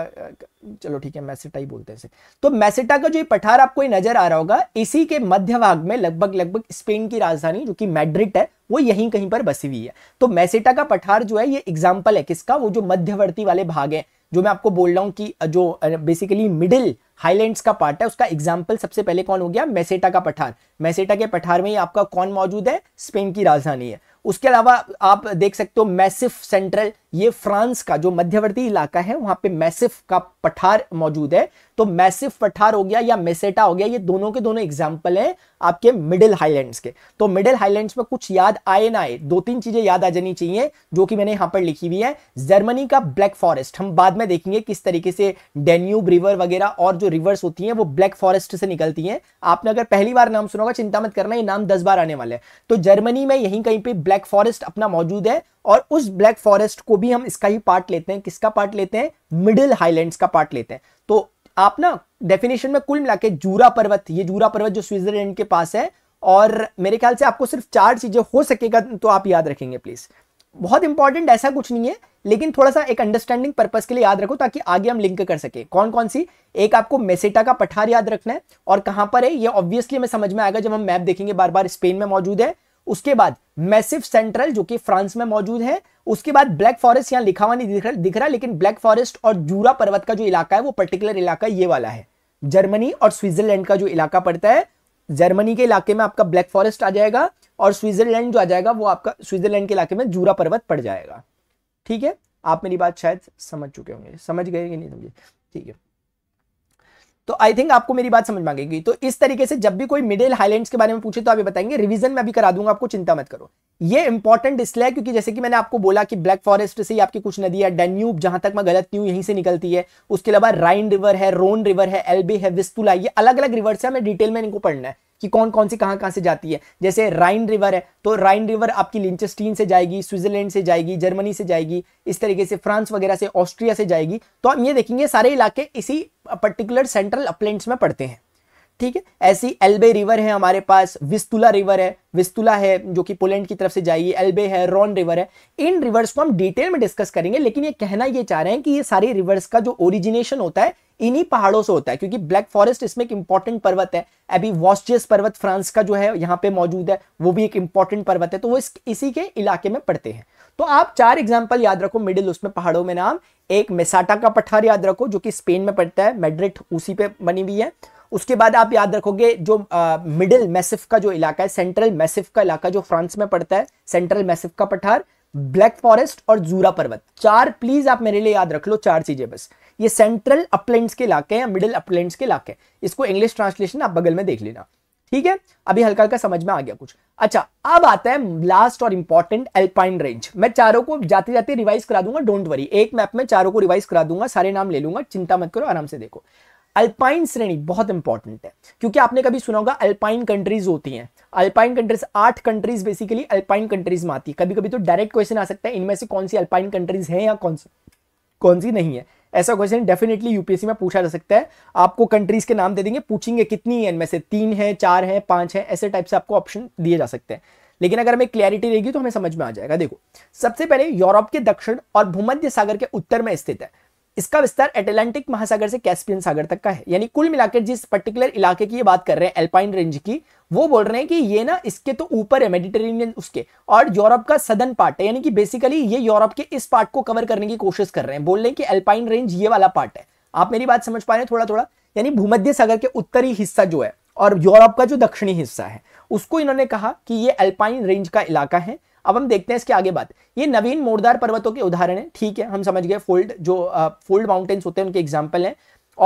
चलो ठीक है मैसेटा ही बोलते हैं इसे तो मैसेटा का जो ये पठार आपको ये नजर आ रहा होगा इसी के मध्य भाग में लगभग लगभग स्पेन की राजधानी जो कि मैड्रिट है वो यहीं कहीं पर बसी हुई है तो मैसेटा का पठार जो है ये एग्जाम्पल है किसका वो जो मध्यवर्ती वाले भाग है जो मैं आपको बोल रहा हूँ कि जो बेसिकली मिडिल हाईलैंड्स का पार्ट है उसका एग्जाम्पल सबसे पहले कौन हो गया मैसेटा का पठार मैसेटा के पठार में ही आपका कौन मौजूद है स्पेन की राजधानी है उसके अलावा आप देख सकते हो मैसिफ सेंट्रल ये फ्रांस का जो मध्यवर्ती इलाका है वहां पे मैसिफ का पठार मौजूद है तो मैसिव पठार हो गया या मेसेटा हो गया ये दोनों के दोनों एग्जाम्पल हैं आपके मिडिल हाईलैंड्स के तो मिडिल हाईलैंड्स में कुछ याद आए ना आए दो तीन चीजें याद आ जानी चाहिए जो कि मैंने यहां पर लिखी हुई है जर्मनी का ब्लैक फॉरेस्ट हम बाद में देखेंगे किस तरीके से डेन्यूब रिवर वगैरह और जो रिवर्स होती हैं वो ब्लैक फॉरेस्ट से निकलती हैं आपने अगर पहली बार नाम सुना होगा चिंता मत करना ये नाम दस बार आने वाले तो जर्मनी में यहीं कहीं पर ब्लैक फॉरेस्ट अपना मौजूद है और उस ब्लैक फॉरेस्ट को भी हम इसका ही पार्ट लेते हैं किसका पार्ट लेते हैं मिडिल हाईलैंड्स का पार्ट लेते हैं तो आप ना डेफिनेशन में कुल मिला के जूरा पर्वत ये जूरा पर्वत जो स्विट्जरलैंड के पास है और मेरे ख्याल से आपको सिर्फ चार चीज़ें हो सकेगा तो आप याद रखेंगे प्लीज़ बहुत इंपॉर्टेंट ऐसा कुछ नहीं है लेकिन थोड़ा सा एक अंडरस्टैंडिंग पर्पज के लिए याद रखो ताकि आगे हम लिंक कर सके कौन कौन सी एक आपको मेसेटा का पठार याद रखना है और कहां पर है ये ऑब्वियसली हमें समझ में आएगा जब हम मैप देखेंगे बार बार स्पेन में मौजूद है उसके बाद मैसिव सेंट्रल जो कि फ्रांस में मौजूद है उसके बाद ब्लैक फॉरेस्ट यहाँ लिखा हुआ नहीं दिख रहा दिख रहा लेकिन ब्लैक फॉरेस्ट और जूरा पर्वत का जो इलाका है वो पर्टिकुलर इलाका ये वाला है जर्मनी और स्विट्जरलैंड का जो इलाका पड़ता है जर्मनी के इलाके में आपका ब्लैक फॉरेस्ट आ जाएगा और स्विट्जरलैंड जो आ जाएगा वो आपका स्विट्जरलैंड के इलाके में जूरा पर्वत पड़ जाएगा ठीक है आप मेरी बात शायद समझ चुके होंगे समझ गए कि नहीं समझे ठीक है तो आई थिंक आपको मेरी बात समझ मांगेगी तो इस तरीके से जब भी कोई मिडिल हाईलैंड के बारे में पूछे तो आप बताएंगे रिविजन में अभी करा दूंगा आपको चिंता मत करो ये इंपॉर्टेंट इसलिए क्योंकि जैसे कि मैंने आपको बोला कि ब्लैक फॉरेस्ट से ही आपकी कुछ नदियां डेन्यूब जहां तक मैं गलत नहीं हूं यहीं से निकलती है उसके अलावा राइन रिवर है रोन रिवर है एल्बे है विस्तुला ये अलग अलग रिवर्स है हमें डिटेल में इनको पढ़ना है कि कौन कौन सी कहां कहां से जाती है जैसे राइन रिवर है तो राइन रिवर आपकी लिंचस्टीन से जाएगी स्विट्जरलैंड से जाएगी जर्मनी से जाएगी इस तरीके से फ्रांस वगैरह से ऑस्ट्रिया से जाएगी तो हम ये देखेंगे सारे इलाके इसी पर्टिकुलर सेंट्रल अपलेंट्स में पड़ते हैं ठीक है ऐसी एल्बे रिवर है हमारे पास विस्तुला रिवर है विस्तुला है जो कि पोलैंड की तरफ से जाएगी एल्बे है रॉन रिवर है इन रिवर्स को हम डिटेल में डिस्कस करेंगे लेकिन ये कहना ये चाह रहे हैं कि ये सारे रिवर्स का जो ओरिजिनेशन होता है इन्हीं पहाड़ों से होता है क्योंकि ब्लैक फॉरेस्ट इसमें एक इंपॉर्टेंट पर्वत है अभी वॉस्टियस पर्वत फ्रांस का जो है यहाँ पे मौजूद है वो भी एक इंपॉर्टेंट पर्वत है तो वो इस, इसी के इलाके में पड़ते हैं तो आप चार एग्जाम्पल याद रखो मिडिल उसमें पहाड़ों में नाम एक मेसाटा का पठार याद रखो जो कि स्पेन में पड़ता है मेड्रिड उसी पे बनी हुई है उसके बाद आप याद रखोगे जो मिडिल मैसिफ का जो इलाका है सेंट्रल मैसिफ का इलाका जो फ्रांस में पड़ता है सेंट्रल मैसिफ का पठार ब्लैक फॉरेस्ट और जूरा पर्वत चार प्लीज आप मेरे लिए याद रख लो चार चीजें बस ये सेंट्रल अपलैंड के इलाके हैं मिडिल अपलैंड के इलाके इसको इंग्लिश ट्रांसलेशन आप बगल में देख लेना ठीक है अभी हल्का हल्का समझ में आ गया कुछ अच्छा अब आता है लास्ट और इंपॉर्टेंट एल्पाइन रेंज मैं चारों को जाते जाते रिवाइज करा दूंगा डोंट वरी एक मैप में चारों को रिवाइज करा दूंगा सारे नाम ले लूंगा चिंता मत करो आराम से देखो अल्पाइन श्रेणी बहुत इंपॉर्टेंट है क्योंकि आपने कभी सुना होगा अल्पाइन कंट्रीज होती हैं अल्पाइन कंट्रीज आठ कंट्रीज बेसिकली अल्पाइन कंट्रीज में आती है कभी कभी तो डायरेक्ट क्वेश्चन आ सकता है इनमें से कौन सी अल्पाइन कंट्रीज हैं या कौन सी कौन सी नहीं है ऐसा क्वेश्चन डेफिनेटली यूपीएससी में पूछा जा सकता है आपको कंट्रीज के नाम दे देंगे पूछेंगे कितनी है इनमें से तीन है चार है पांच है ऐसे टाइप से आपको ऑप्शन दिए जा सकते हैं लेकिन अगर हमें क्लियरिटी रहेगी तो हमें समझ में आ जाएगा देखो सबसे पहले यूरोप के दक्षिण और भूमध्य सागर के उत्तर में स्थित है इसका विस्तार एटलांटिक महासागर से कैस्पियन सागर तक का है यानी कुल मिलाकर जिस पर्टिकुलर इलाके की ये बात कर रहे हैं एल्पाइन रेंज की वो बोल रहे हैं कि ये ना इसके तो ऊपर है मेडिटेरेनियन उसके और यूरोप का सदन पार्ट है यानी कि बेसिकली ये यूरोप के इस पार्ट को कवर करने की कोशिश कर रहे हैं बोल रहे हैं कि एल्पाइन रेंज ये वाला पार्ट है आप मेरी बात समझ पा रहे हैं थोड़ा थोड़ा यानी भूमध्य सागर के उत्तरी हिस्सा जो है और यूरोप का जो दक्षिणी हिस्सा है उसको इन्होंने कहा कि ये अल्पाइन रेंज का इलाका है अब हम देखते हैं इसके आगे बात ये नवीन मोड़दार पर्वतों के उदाहरण है ठीक है हम समझ गए फोल्ड जो फोल्ड माउंटेन्स होते हैं उनके एग्जाम्पल हैं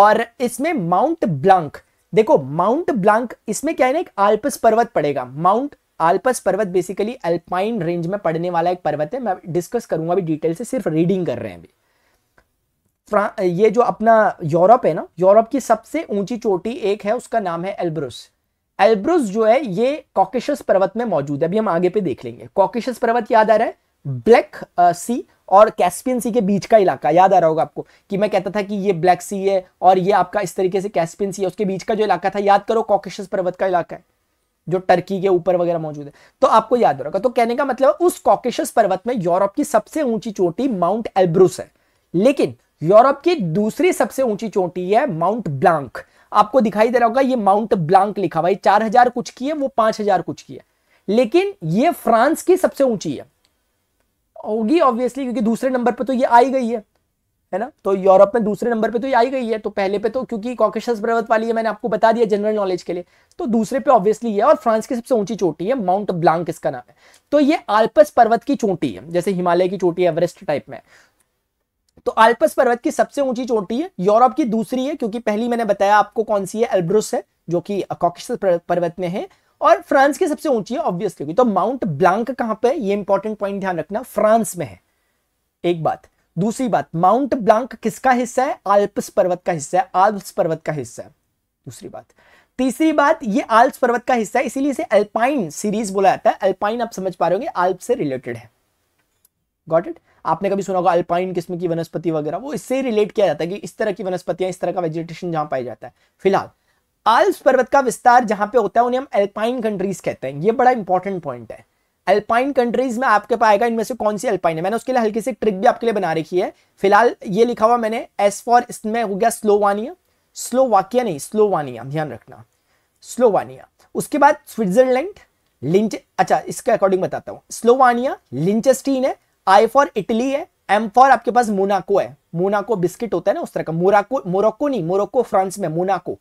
और इसमें माउंट ब्लांक देखो माउंट ब्लांक इसमें क्या है ना एक आल्पस पर्वत पड़ेगा माउंट आल्पस पर्वत बेसिकली अल्पाइन रेंज में पड़ने वाला एक पर्वत है मैं डिस्कस करूंगा अभी डिटेल से सिर्फ रीडिंग कर रहे हैं अभी ये जो अपना यूरोप है ना यूरोप की सबसे ऊंची चोटी एक है उसका नाम है एल्ब्रुस एल्ब्रुस जो है ये कॉकेशस पर्वत में मौजूद है अभी हम आगे पे देख लेंगे कॉकेशस पर्वत याद आ रहा है ब्लैक सी और कैस्पियन सी के बीच का इलाका याद आ रहा होगा आपको कि मैं कहता था कि ये ब्लैक सी है और ये आपका इस तरीके से कैस्पियन सी है उसके बीच का जो इलाका था याद करो कॉकेशस पर्वत का इलाका है जो टर्की के ऊपर वगैरह मौजूद है तो आपको याद रहेगा तो कहने का मतलब उस कॉकेशस पर्वत में यूरोप की सबसे ऊंची चोटी माउंट एल्ब्रुस है लेकिन यूरोप की दूसरी सबसे ऊंची चोटी है माउंट ब्लांक आपको दिखाई दे रहा होगा ये माउंट ब्लांक लिखा हुआ है चार हजार कुछ की है वो पांच हजार कुछ की है लेकिन ये फ्रांस की सबसे ऊंची है होगी ऑब्वियसली क्योंकि दूसरे नंबर पर तो ये आई गई है है ना तो यूरोप में दूसरे नंबर पे तो ये आई गई है तो पहले पे तो क्योंकि कॉकेशस पर्वत वाली है मैंने आपको बता दिया जनरल नॉलेज के लिए तो दूसरे पे ऑब्वियसली है और फ्रांस की सबसे ऊंची चोटी है माउंट ब्लांक इसका नाम है तो ये आल्पस पर्वत की चोटी है जैसे हिमालय की चोटी एवरेस्ट टाइप में तो आल्पस पर्वत की सबसे ऊंची चोटी है यूरोप की दूसरी है क्योंकि पहली मैंने बताया आपको कौन सी है एल्ब्रुस है जो कि पर्वत में है और फ्रांस की सबसे ऊंची है ऑब्वियसली तो माउंट ब्लांक कहां पे ये इंपॉर्टेंट पॉइंट ध्यान रखना फ्रांस में है एक बात दूसरी बात माउंट ब्लांक किसका हिस्सा है आल्पस पर्वत का हिस्सा है आल्प्स पर्वत का हिस्सा है दूसरी बात तीसरी बात ये आल्प्स पर्वत का हिस्सा है इसीलिए इसे अल्पाइन सीरीज बोला जाता है अल्पाइन आप समझ पा रहे होंगे आल्प से रिलेटेड है गॉट इट आपने कभी सुना होगा अल्पाइन किस्म की वनस्पति वगैरह वो इससे रिलेट किया जाता है कि इस तरह की वनस्पतियां इस तरह का वेजिटेशन जहां पाया जाता है फिलहाल आल्स पर्वत का विस्तार जहां पे होता है उन्हें हम अल्पाइन कंट्रीज कहते हैं ये बड़ा इंपॉर्टेंट पॉइंट है अल्पाइन कंट्रीज में आपके पास आएगा इनमें से कौन सी अल्पाइन है मैंने उसके लिए हल्की सी ट्रिक भी आपके लिए बना रखी है फिलहाल ये लिखा हुआ मैंने एस फॉर इसमें हो गया स्लोवानिया स्लोवाकिया नहीं स्लोवानिया ध्यान रखना स्लोवानिया उसके बाद स्विट्जरलैंड लिंच अच्छा इसके अकॉर्डिंग बताता हूँ स्लोवानिया लिंचस्टीन है आई फॉर इटली है एम फॉर आपके पास मोनाको है मोनाको बिस्किट होता है ना उस तरह का मोराको मोरक्को नहीं मोरक्को फ्रांस में मोनाको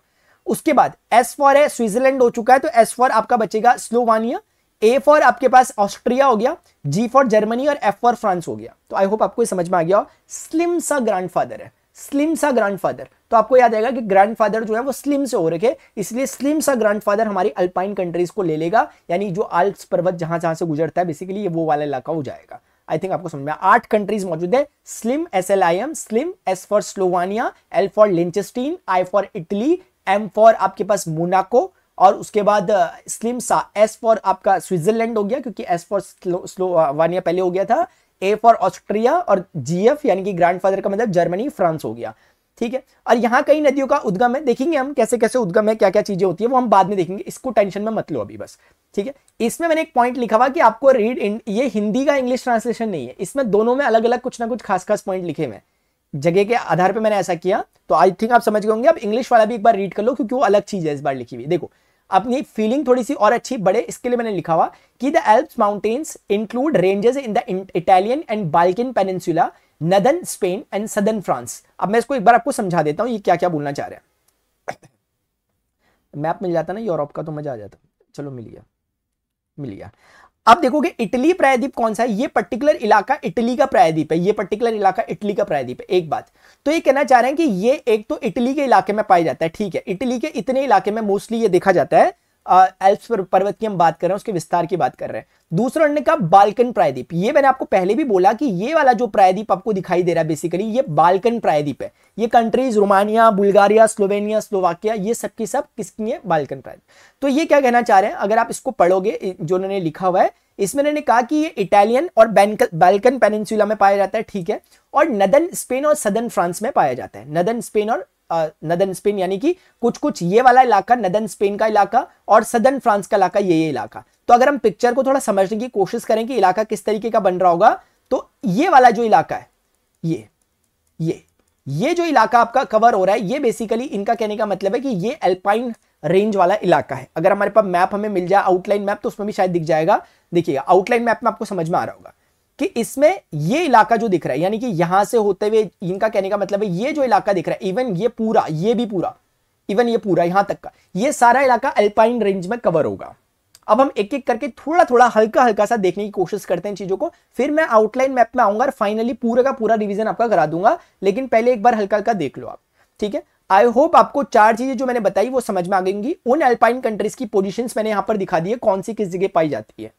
उसके बाद एस फॉर है स्विट्जरलैंड हो चुका है तो एस फॉर आपका बचेगा स्लोवानिया ए फॉर आपके पास ऑस्ट्रिया हो गया जी फॉर जर्मनी और एफ फॉर फ्रांस हो गया तो आई होप आपको समझ में आ गया स्लिम सा ग्रांड फादर है स्लिम सा ग्रांड फादर तो आपको याद आएगा कि फादर जो है वो स्लिम से हो रखे इसलिए स्लिम सा ग्रांड फादर हमारी अल्पाइन कंट्रीज को ले लेगा यानी जो आल्प्स पर्वत जहां जहां से गुजरता है बेसिकली ये वो वाला इलाका हो जाएगा आई थिंक आपको समझ में आठ कंट्रीज मौजूद है slim S L I M slim S for Slovenia L for Liechtenstein I for Italy M for आपके पास मोनाको और उसके बाद स्लिम सा एस फॉर आपका स्विट्जरलैंड हो गया क्योंकि एस फॉर स्लोवानिया पहले हो गया था ए फॉर ऑस्ट्रिया और जी एफ यानी कि ग्रैंडफादर का मतलब जर्मनी फ्रांस हो गया ठीक है और यहाँ कई नदियों का उद्गम है देखेंगे हम कैसे कैसे उद्गम है क्या क्या चीजें होती है वो हम बाद में देखेंगे इसको टेंशन में मत लो अभी बस ठीक है इसमें मैंने एक पॉइंट लिखा हुआ कि आपको रीड इन ये हिंदी का इंग्लिश ट्रांसलेशन नहीं है इसमें दोनों में अलग अलग कुछ ना कुछ खास खास पॉइंट लिखे हुए जगह के आधार पर मैंने ऐसा किया तो आई थिंक आप समझ गए होंगे आप इंग्लिश वाला भी एक बार रीड कर लो क्योंकि वो अलग चीज है इस बार लिखी हुई देखो अपनी फीलिंग थोड़ी सी और अच्छी बढ़े इसके लिए मैंने लिखा हुआ कि the Alps mountains include ranges in the Italian and Balkan peninsula northern Spain and southern France अब मैं इसको एक बार आपको समझा देता हूं ये क्या क्या बोलना चाह रहे हैं मैप मिल जाता ना यूरोप का तो मजा आ जाता चलो मिल गया मिल गया अब देखोगे इटली प्रायद्वीप कौन सा है ये पर्टिकुलर इलाका इटली का प्रायद्वीप है ये पर्टिकुलर इलाका इटली का प्रायद्वीप है एक बात तो ये कहना चाह रहे हैं कि ये एक तो इटली के इलाके में पाया जाता है ठीक है इटली के इतने इलाके में मोस्टली ये देखा जाता है एल्प्स पर्वत की हम बात कर रहे हैं उसके विस्तार की बात कर रहे हैं दूसरा उन्होंने कहा बालकन प्रायद्वीप ये मैंने आपको पहले भी बोला कि ये वाला जो प्रायद्वीप आपको दिखाई दे रहा है बेसिकली ये बालकन प्रायद्वीप है ये countries Romania Bulgaria Slovenia Slovakia ये सब की सब किसकी है बालकन प्रायद्वीप तो ये क्या कहना चाह रहे हैं अगर आप इसको पढ़ोगे जो उन्होंने लिखा हुआ है इसमें उन्होंने कहा कि ये इटालियन और बालकन पेनिनसुला में पाया जाता है ठीक है और नदन स्पेन और सदन फ्रांस में पाया जाता है नदन स्पेन और नदन स्पेन यानी कि कुछ कुछ ये वाला इलाका नदन स्पेन का इलाका और सदन फ्रांस का इलाका ये ये इलाका तो अगर हम पिक्चर को थोड़ा समझने की कोशिश करें कि इलाका किस तरीके का बन रहा होगा तो ये वाला जो इलाका है ये ये ये जो इलाका आपका कवर हो रहा है ये बेसिकली इनका कहने का मतलब है कि ये एल्पाइन रेंज वाला इलाका है अगर हमारे पास मैप हमें मिल जाए आउटलाइन मैप तो उसमें भी शायद दिख जाएगा देखिएगा आउटलाइन मैप में आपको समझ में आ रहा होगा कि इसमें ये इलाका जो दिख रहा है यानी कि यहां से होते हुए इनका कहने का मतलब है ये जो इलाका दिख रहा है इवन ये पूरा ये भी पूरा इवन ये पूरा यहां तक का ये सारा इलाका अल्पाइन रेंज में कवर होगा अब हम एक एक करके थोड़ा थोड़ा हल्का हल्का सा देखने की कोशिश करते हैं चीजों को फिर मैं आउटलाइन मैप में आऊंगा और फाइनली पूरे का पूरा रिविजन आपका करा दूंगा लेकिन पहले एक बार हल्का हल्का देख लो आप ठीक है आई होप आपको चार चीजें जो मैंने बताई वो समझ में आ गई उन अल्पाइन कंट्रीज की पोजिशन मैंने यहां पर दिखा दी है कौन सी किस जगह पाई जाती है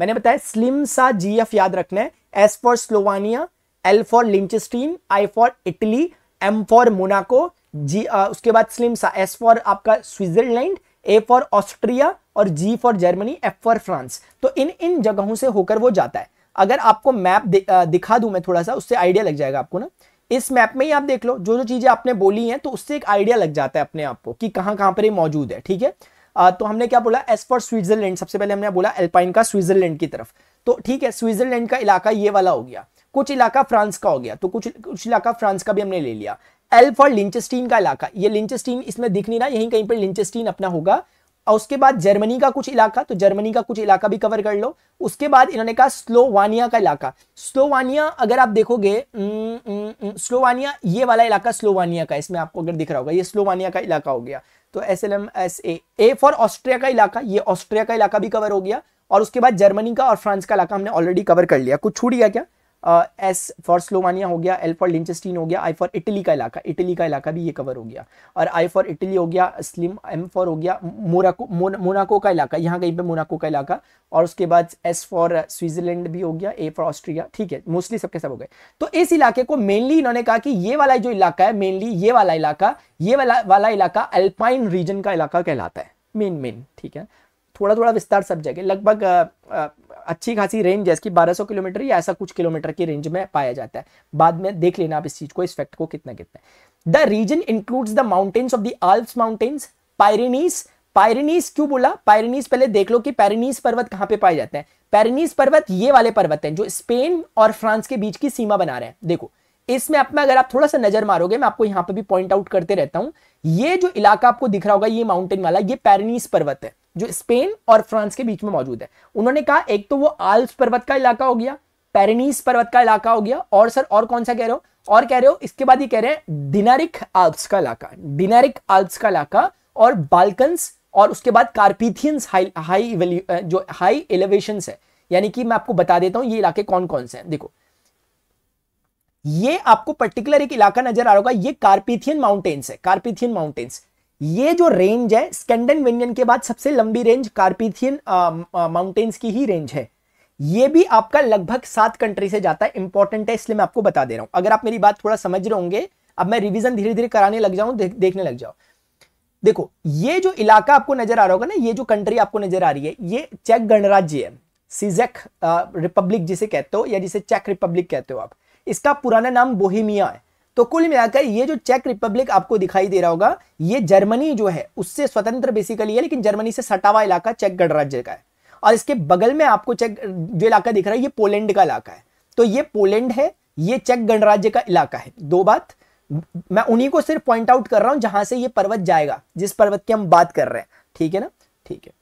मैंने बताया स्लिम सा जी एफ याद रखना है S for Slovenia L for Liechtenstein I for Italy M for Monaco जी उसके बाद स्लिम सा एस फॉर आपका स्विट्जरलैंड ए फॉर ऑस्ट्रिया और G for Germany F for France तो इन इन जगहों से होकर वो जाता है अगर आपको मैप दिखा दूं मैं थोड़ा सा उससे आइडिया लग जाएगा आपको ना इस मैप में ही आप देख लो जो जो चीज़ें आपने बोली हैं तो उससे एक आइडिया लग जाता है अपने आप को कि कहां कहां पर मौजूद है ठीक है तो हमने क्या बोला एस फॉर स्विट्जरलैंड सबसे पहले हमने बोला एल्पाइन का स्विट्जरलैंड की तरफ तो ठीक है स्विट्जरलैंड का इलाका ये वाला हो गया कुछ इलाका फ्रांस का हो गया तो कुछ कुछ इलाका फ्रांस का भी हमने ले लिया एल फॉर लिंचस्टीन का इलाका ये लिंचस्टीन इसमें दिख नहीं रहा यहीं कहीं पर लिंचस्टीन अपना होगा और उसके बाद जर्मनी का कुछ इलाका तो जर्मनी का कुछ इलाका भी कवर कर लो उसके बाद इन्होंने कहा स्लोवानिया का इलाका स्लोवानिया अगर आप देखोगे स्लोवानिया ये वाला इलाका स्लोवानिया का इसमें आपको अगर दिख रहा होगा ये स्लोवानिया का इलाका हो गया तो S L M S A A for Austria का इलाका ये ऑस्ट्रिया का इलाका भी कवर हो गया और उसके बाद जर्मनी का और फ्रांस का इलाका हमने ऑलरेडी कवर कर लिया कुछ छूट गया क्या एस फॉर स्लोवानिया हो गया एल फॉर लिंचस्टीन हो गया आई फॉर इटली का इलाका इटली का इलाका भी ये कवर हो गया और आई फॉर इटली हो गया स्लिम एम फॉर हो गया मोराको मोनाको का इलाका यहाँ कहीं पे मोनाको का इलाका और उसके बाद एस फॉर स्विट्जरलैंड भी हो गया ए फॉर ऑस्ट्रिया ठीक है मोस्टली सबके सब हो गए तो इस इलाके को मेनली इन्होंने कहा कि ये वाला जो इलाका है मेनली ये वाला इलाका ये वाला वाला इलाका अल्पाइन रीजन का इलाका कहलाता है मेन मेन ठीक है थोड़ा थोड़ा विस्तार सब जगह लगभग अच्छी खासी रेंज है इसकी 1200 किलोमीटर या ऐसा कुछ किलोमीटर की रेंज में पाया जाता है बाद में देख लेना आप इस चीज को इस फैक्ट को कितना कितना the region includes the mountains of the Alps mountains Pyrenees Pyrenees क्यों बोला पायरिनीस पहले देख लो कि पैरिनीस पर्वत कहां पे पाए जाते हैं पैरिनीस पर्वत ये वाले पर्वत हैं जो स्पेन और फ्रांस के बीच की सीमा बना रहे हैं देखो इसमें अपना अगर आप थोड़ा सा नजर मारोगे मैं आपको यहां पर भी पॉइंट आउट करते रहता हूं ये जो इलाका आपको दिख रहा होगा ये माउंटेन वाला ये पैरिनीस पर्वत है जो स्पेन और फ्रांस के बीच में मौजूद है उन्होंने कहा एक तो वो आल्स पर्वत का इलाका हो गया पेरेनीस पर्वत का इलाका हो गया और सर और कौन सा कह रहे हो और कह रहे हो इसके बाद ये कह रहे हैं डिनारिक आल्प्स का इलाका डिनारिक आल्प्स का इलाका और बाल्कन्स और उसके बाद कार्पीथियंस हाई हाई जो हाई एलिवेशन है यानी कि मैं आपको बता देता हूं ये इलाके कौन कौन से हैं देखो ये आपको पर्टिकुलर एक इलाका नजर आ रहा होगा ये कार्पीथियन माउंटेन्स है कार्पीथियन माउंटेन्स ये जो रेंज है स्कैंडन वेनियन के बाद सबसे लंबी रेंज कार्पीथियन माउंटेन्स की ही रेंज है ये भी आपका लगभग सात कंट्री से जाता है इंपॉर्टेंट है इसलिए मैं आपको बता दे रहा हूं अगर आप मेरी बात थोड़ा समझ रहे होंगे अब मैं रिविजन धीरे धीरे कराने लग जाऊं दे, देखने लग जाओ देखो ये जो इलाका आपको नजर आ रहा होगा ना ये जो कंट्री आपको नजर आ रही है ये चेक गणराज्य है सीजेक रिपब्लिक जिसे कहते हो या जिसे चेक रिपब्लिक कहते हो आप इसका पुराना नाम बोहिमिया है तो कुल मिलाकर ये जो चेक रिपब्लिक आपको दिखाई दे रहा होगा ये जर्मनी जो है उससे स्वतंत्र बेसिकली है लेकिन जर्मनी से सटावा इलाका चेक गणराज्य का है और इसके बगल में आपको चेक जो इलाका दिख रहा है ये पोलैंड का इलाका है तो ये पोलैंड है ये चेक गणराज्य का इलाका है दो बात मैं उन्हीं को सिर्फ पॉइंट आउट कर रहा हूं जहां से ये पर्वत जाएगा जिस पर्वत की हम बात कर रहे हैं ठीक है ना ठीक है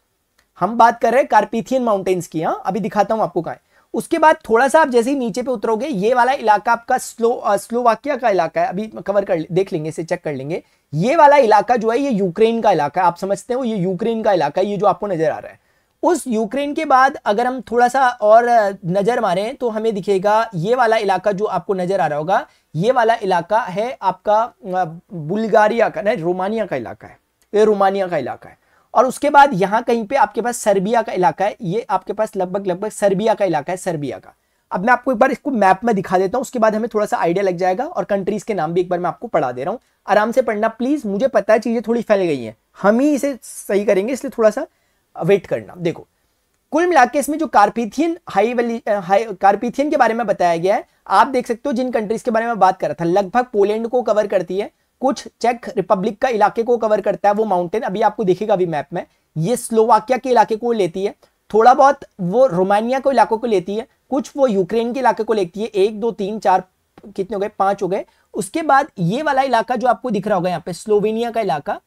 हम बात कर रहे हैं कार्पीथियन माउंटेन्स की हाँ अभी दिखाता हूं आपको कहा उसके बाद थोड़ा सा आप जैसे ही नीचे पे उतरोगे ये वाला इलाका आपका स्लो स्लोवाकिया का इलाका है अभी कवर कर देख लेंगे इसे चेक कर लेंगे ये वाला इलाका जो है ये यूक्रेन का इलाका है आप समझते हो ये यूक्रेन का इलाका है ये जो आपको नजर आ रहा है उस यूक्रेन के बाद अगर हम थोड़ा सा और नज़र मारें तो हमें दिखेगा ये वाला इलाका जो आपको नज़र आ रहा होगा ये वाला इलाका है आपका बुल्गारिया का नहीं रोमानिया का इलाका है ये रोमानिया का इलाका है और उसके बाद यहां कहीं पे आपके पास सर्बिया का इलाका है ये आपके पास लगभग लगभग सर्बिया का इलाका है सर्बिया का अब मैं आपको एक बार इसको मैप में दिखा देता हूं उसके बाद हमें थोड़ा सा आइडिया लग जाएगा और कंट्रीज के नाम भी एक बार मैं आपको पढ़ा दे रहा हूं आराम से पढ़ना प्लीज़ मुझे पता है चीज़ें थोड़ी फैल गई हैं हम ही इसे सही करेंगे इसलिए थोड़ा सा वेट करना देखो कुल मिला के इसमें जो Carpathian high valley high Carpathian के बारे में बताया गया है आप देख सकते हो जिन कंट्रीज के बारे में बात कर रहा था लगभग पोलैंड को कवर करती है कुछ चेक रिपब्लिक का इलाके को कवर करता है वो माउंटेन अभी आपको दिखेगा अभी मैप में ये स्लोवाकिया के इलाके को लेती है थोड़ा बहुत वो रोमानिया को इलाकों को लेती है कुछ वो यूक्रेन के इलाके को लेती है एक दो तीन चार कितने हो गए पांच हो गए उसके बाद ये वाला इलाका जो आपको दिख रहा होगा यहाँ पे स्लोवेनिया का इलाका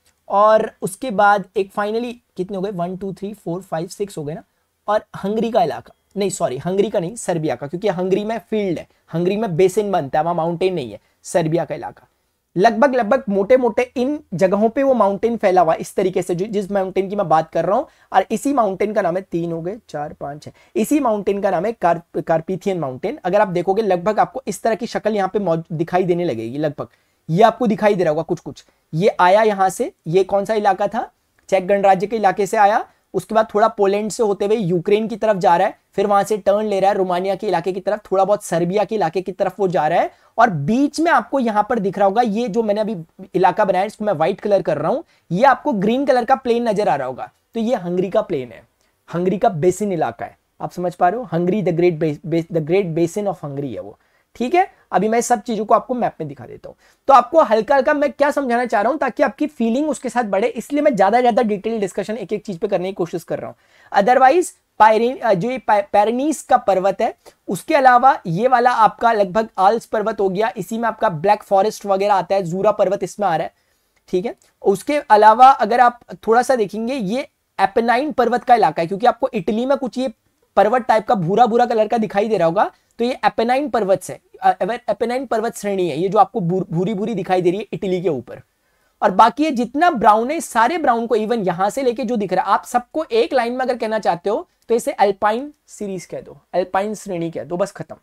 और उसके बाद एक फाइनली कितने हो गए one two three four five six हो गए ना और हंगरी का इलाका नहीं सॉरी हंगरी का नहीं सर्बिया का क्योंकि हंगरी में फील्ड है हंगरी में बेसिन बनता है वहां माउंटेन नहीं है सर्बिया का इलाका लगभग लगभग मोटे मोटे इन जगहों पे वो माउंटेन फैला हुआ इस तरीके से जिस माउंटेन की मैं बात कर रहा हूँ और इसी माउंटेन का नाम है तीन हो गए चार पांच है इसी माउंटेन का नाम है कार, माउंटेन अगर आप देखोगे लगभग आपको इस तरह की शक्ल यहाँ पे दिखाई देने लगेगी लगभग ये आपको दिखाई दे रहा होगा कुछ कुछ ये आया यहाँ से ये कौन सा इलाका था चेक गणराज्य के इलाके से आया उसके बाद थोड़ा पोलैंड से होते हुए यूक्रेन की तरफ जा रहा है फिर वहां से टर्न ले रहा है रोमानिया के इलाके की तरफ थोड़ा बहुत सर्बिया के इलाके की तरफ वो जा रहा है और बीच में आपको यहां पर दिख रहा होगा ये जो मैंने अभी इलाका बनाया इसको मैं व्हाइट कलर कर रहा हूं ये आपको ग्रीन कलर का प्लेन नजर आ रहा होगा तो ये हंगरी का प्लेन है हंगरी का बेसिन इलाका है आप समझ पा रहे हो Hungary the great the great basin of Hungary है वो ठीक है अभी मैं सब चीज़ों को आपको मैप में दिखा देता हूं तो आपको हल्का हल्का मैं क्या समझाना चाह रहा हूँ ताकि आपकी फीलिंग उसके साथ बढ़े इसलिए मैं ज़्यादा ज़्यादा डिटेल डिस्कशन एक एक चीज़ पे करने की कोशिश कर रहा हूं अदरवाइज जो ये पैरनीस का पर्वत है उसके अलावा ये वाला आपका लगभग आल्स पर्वत हो गया इसी में आपका ब्लैक फॉरेस्ट वगैरह आता है जूरा पर्वत इसमें आ रहा है ठीक है उसके अलावा अगर आप थोड़ा सा देखेंगे ये एपेनाइन पर्वत का इलाका है क्योंकि आपको इटली में कुछ ये पर्वत टाइप का भूरा भूरा कलर का दिखाई दे रहा होगा तो ये एपेनाइन पर्वत है एपेनाइन पर्वत श्रेणी है ये जो आपको भूरी भूरी दिखाई दे रही है इटली के ऊपर और बाकी ये जितना ब्राउन है सारे ब्राउन को इवन यहां से लेके जो दिख रहा है आप सबको एक लाइन में अगर कहना चाहते हो तो इसे अल्पाइन सीरीज कह दो अल्पाइन श्रेणी कह दो बस खत्म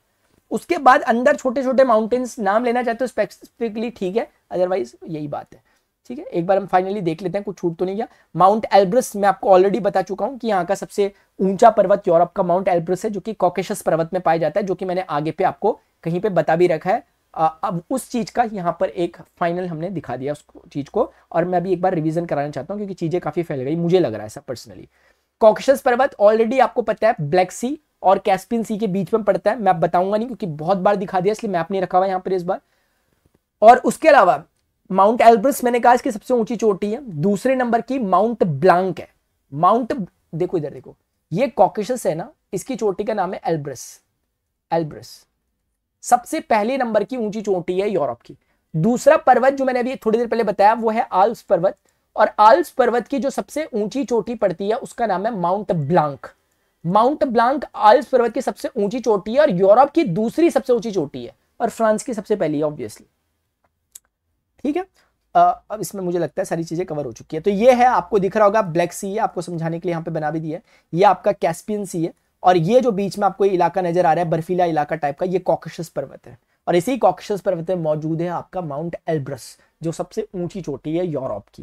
उसके बाद अंदर छोटे छोटे माउंटेन्स नाम लेना चाहते हो स्पेसिफिकली ठीक है अदरवाइज यही बात है ठीक है एक बार हम फाइनली देख लेते हैं कुछ छूट तो नहीं गया माउंट एल्ब्रस मैं आपको ऑलरेडी बता चुका हूं कि यहाँ का सबसे ऊंचा पर्वत यूरोप का माउंट एल्ब्रस है जो कि कॉकेशस पर्वत में पाया जाता है जो कि मैंने आगे पे आपको कहीं पे बता भी रखा है आ, अब उस चीज का यहाँ पर एक फाइनल हमने दिखा दिया उस चीज को और मैं अभी एक बार रिविजन कराना चाहता हूँ क्योंकि चीजें काफी फैल गई मुझे लग रहा है सब पर्सनली कॉकेशस पर्वत ऑलरेडी आपको पता है ब्लैक सी और कैस्पियन सी के बीच में पड़ता है मैं बताऊंगा नहीं क्योंकि बहुत बार दिखा दिया इसलिए मैप नहीं रखा हुआ यहाँ पर इस बार और उसके अलावा माउंट एल्ब्रस मैंने कहा इसकी सबसे ऊंची चोटी है दूसरे नंबर की माउंट ब्लांक है माउंट देखो इधर देखो ये कॉकेशस है ना इसकी चोटी का नाम है एल्ब्रस एल्ब्रस सबसे पहले नंबर की ऊंची चोटी है यूरोप की दूसरा पर्वत जो मैंने अभी थोड़ी देर पहले बताया वो है आल्स पर्वत और आल्स पर्वत की जो सबसे ऊंची चोटी पड़ती है उसका नाम है Mount Blanc Mount Blanc Alps पर्वत की सबसे ऊंची चोटी है और यूरोप की दूसरी सबसे ऊंची चोटी है और फ्रांस की सबसे पहली ऑब्वियसली ठीक है अब इसमें मुझे लगता है सारी चीज़ें कवर हो चुकी है तो ये है आपको दिख रहा होगा ब्लैक सी है आपको समझाने के लिए यहाँ पे बना भी दिया है ये आपका कैस्पियन सी है और ये जो बीच में आपको इलाका नजर आ रहा है बर्फीला इलाका टाइप का ये कॉकशस पर्वत है और इसी कॉकशस पर्वत में मौजूद है आपका माउंट एल्ब्रस जो सबसे ऊंची चोटी है यूरोप की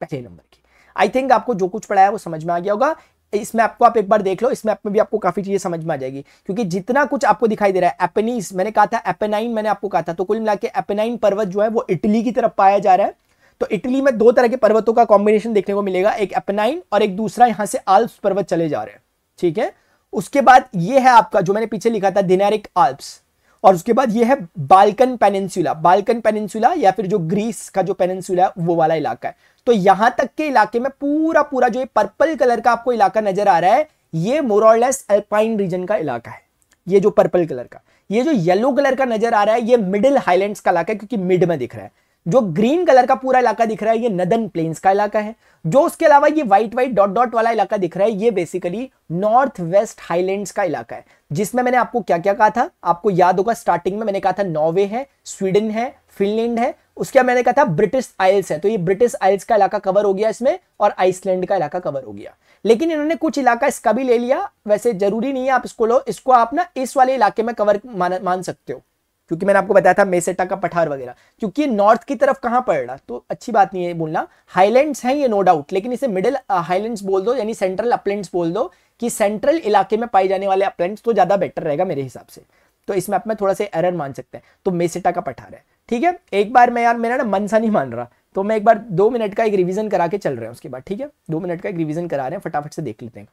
पहले नंबर की आई थिंक आपको जो कुछ पढ़ाया वो समझ में आ गया होगा इस मैप को आप एक बार देख लो इस मैप में भी आपको काफ़ी चीज़ें समझ में आ जाएगी क्योंकि जितना कुछ आपको दिखाई दे रहा है एपेनीस मैंने कहा था एपेनाइन मैंने आपको कहा था तो कुल मिला के एपेनाइन पर्वत जो है वो इटली की तरफ पाया जा रहा है तो इटली में दो तरह के पर्वतों का कॉम्बिनेशन देखने को मिलेगा एक एपेनाइन और एक दूसरा यहां से आल्प पर्वत चले जा रहे हैं ठीक है उसके बाद ये है आपका जो मैंने पीछे लिखा था दिनारिक आल्प्स और उसके बाद ये है बाल्कन पेनिनसुला बाल्कन पेनिनसुला या फिर जो ग्रीस का जो पेनिनसुला है वो वाला इलाका है तो यहां तक के इलाके में पूरा पूरा जो ये पर्पल कलर का आपको इलाका नजर आ रहा है ये मोरलेस अल्पाइन रीजन का इलाका है ये जो पर्पल कलर का ये जो येलो कलर का नजर आ रहा है ये मिडिल हाईलैंड्स का इलाका है क्योंकि मिड में दिख रहा है जो ग्रीन कलर का पूरा इलाका दिख रहा है ये नदन प्लेन्स का इलाका है जो उसके अलावा ये व्हाइट व्हाइट डॉट डॉट वाला इलाका दिख रहा है ये बेसिकली नॉर्थ वेस्ट हाईलैंड्स का इलाका है जिसमें मैंने आपको क्या क्या कहा था आपको याद होगा स्टार्टिंग में मैंने कहा था नॉर्वे है स्वीडन है फिनलैंड है उसके बाद मैंने कहा था ब्रिटिश आइल्स है तो ये ब्रिटिश आइल्स का इलाका कवर हो गया इसमें और आइसलैंड का इलाका कवर हो गया लेकिन इन्होंने कुछ इलाका इसका भी ले लिया वैसे जरूरी नहीं है आप इसको लो इसको आप ना इस वाले इलाके में कवर मान, मान सकते हो क्योंकि मैंने आपको बताया था मेसेटा का पठार वगैरह क्योंकि ये नॉर्थ की तरफ कहाँ पड़ रहा तो अच्छी बात नहीं है बोलना हाईलैंड्स हैं ये नो डाउट लेकिन इसे मिडिल हाईलैंड्स बोल दो यानी सेंट्रल अपलैंड बोल दो कि सेंट्रल इलाके में पाए जाने वाले अपलैंड तो ज़्यादा बेटर रहेगा मेरे हिसाब से तो इसमें आप में थोड़ा सा एरर मान सकते हैं तो मेसेटा का पठार है ठीक है एक बार मैं यार मेरा ना मन सा नहीं मान रहा तो मैं एक बार दो मिनट का एक रिवीजन करा के चल रहे हैं उसके बाद ठीक है दो मिनट का एक रिवीजन करा रहे हैं फटाफट से देख लेते हैं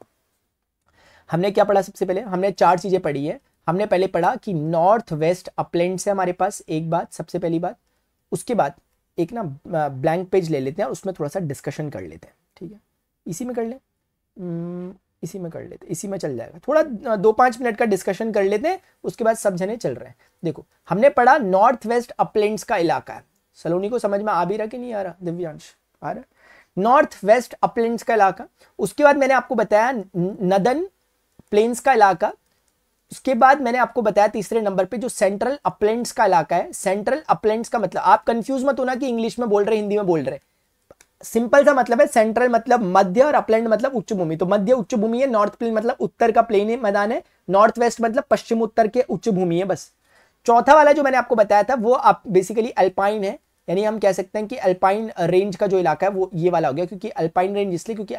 हमने क्या पढ़ा सबसे पहले हमने चार चीज़ें पढ़ी है हमने पहले पढ़ा कि नॉर्थ वेस्ट अपलैंड है हमारे पास एक बात सबसे पहली बात उसके बाद एक ना ब्लैंक पेज ले लेते हैं और उसमें थोड़ा सा डिस्कशन कर लेते हैं ठीक है इसी में कर लें इसी में कर लेते इसी में चल जाएगा थोड़ा दो पाँच मिनट का डिस्कशन कर लेते हैं उसके बाद सब जने चल रहे हैं देखो हमने पढ़ा नॉर्थ वेस्ट अपलैंड का इलाका है सलोनी को समझ में आ भी रहा कि नहीं आ रहा दिव्यांश आ रहा नॉर्थ वेस्ट अपलैंड का इलाका उसके बाद मैंने आपको बताया नदन प्लेन्स का इलाका उसके बाद मैंने आपको बताया तीसरे नंबर पे जो सेंट्रल अपलेंट्स का इलाका है सेंट्रल अपलेंट्स का मतलब आप कंफ्यूज मत होना कि इंग्लिश में बोल रहे हिंदी में बोल रहे सिंपल सा मतलब है सेंट्रल मतलब मध्य और अपलैंड मतलब उच्च भूमि तो मध्य उच्च भूमि है नॉर्थ प्लेन मतलब उत्तर का प्लेन है मैदान है नॉर्थ वेस्ट मतलब पश्चिम उत्तर के उच्च भूमि है बस चौथा वाला जो मैंने आपको बताया था वो आप बेसिकली अल्पाइन है यानी हम कह सकते हैं कि अल्पाइन रेंज का जो इलाका है वो ये वाला हो गया क्योंकि अल्पाइन रेंज इसलिए क्योंकि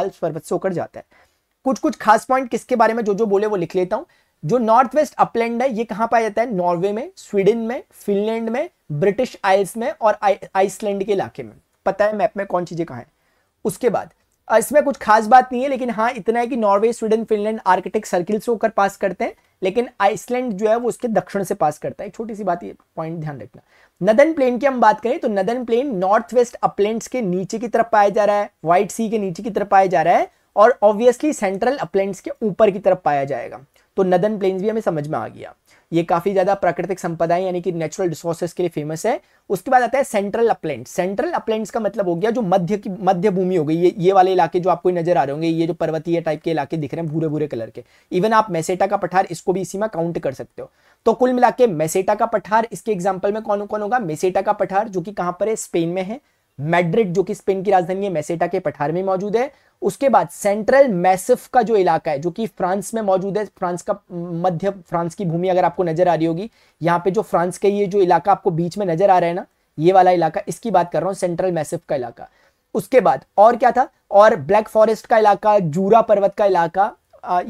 अल्प पर्वत से होकर जाता है कुछ कुछ खास पॉइंट किसके बारे में जो जो बोले वो लिख लेता हूँ जो नॉर्थ वेस्ट अपलैंड है ये कहां पाया जाता है नॉर्वे में स्वीडन में फिनलैंड में ब्रिटिश आइल्स में और आइसलैंड के इलाके में पता है मैप में कौन चीजें कहा है उसके बाद इसमें कुछ खास बात नहीं है लेकिन हाँ इतना है कि Norway Sweden Finland Arctic circle से होकर पास करते हैं लेकिन आइसलैंड जो है वो उसके दक्षिण से पास करता है छोटी सी बात ये पॉइंट ध्यान रखना नदन प्लेन की हम बात करें तो northern plain north west upland के नीचे की तरफ पाया जा रहा है व्हाइट सी के नीचे की तरफ पाया जा रहा है और ऑब्वियसली सेंट्रल अपलैंड के ऊपर की तरफ पाया जाएगा तो नदन प्लेन्स भी हमें समझ में आ गया ये काफ़ी ज़्यादा प्राकृतिक संपदाएं यानी कि नेचुरल रिसोर्सेस के लिए फेमस है उसके बाद आता है सेंट्रल अपलैंड सेंट्रल अपलैंड का मतलब हो गया जो मध्य की मध्य भूमि हो गई ये ये वाले इलाके जो आपको नजर आ रहे होंगे ये जो पर्वतीय टाइप के इलाके दिख रहे हैं भूरे भूरे कलर के इवन आप मैसेटा का पठार इसको भी इसी में काउंट कर सकते हो तो कुल मिला के मैसेटा का पठार इसके एग्जाम्पल में कौन कौन होगा मैसेटा का पठार जो कि कहां पर है स्पेन में है मैड्रिड जो कि स्पेन की राजधानी है मैसेटा के पठार में मौजूद है उसके बाद सेंट्रल मैसिफ का जो इलाका है जो कि फ्रांस में मौजूद है फ्रांस का मध्य फ्रांस की भूमि अगर आपको नजर आ रही होगी यहाँ पे जो फ्रांस का ये जो इलाका आपको बीच में नजर आ रहा है ना ये वाला इलाका इसकी बात कर रहा हूँ सेंट्रल मैसिफ का इलाका उसके बाद और क्या था और ब्लैक फॉरेस्ट का इलाका जूरा पर्वत का इलाका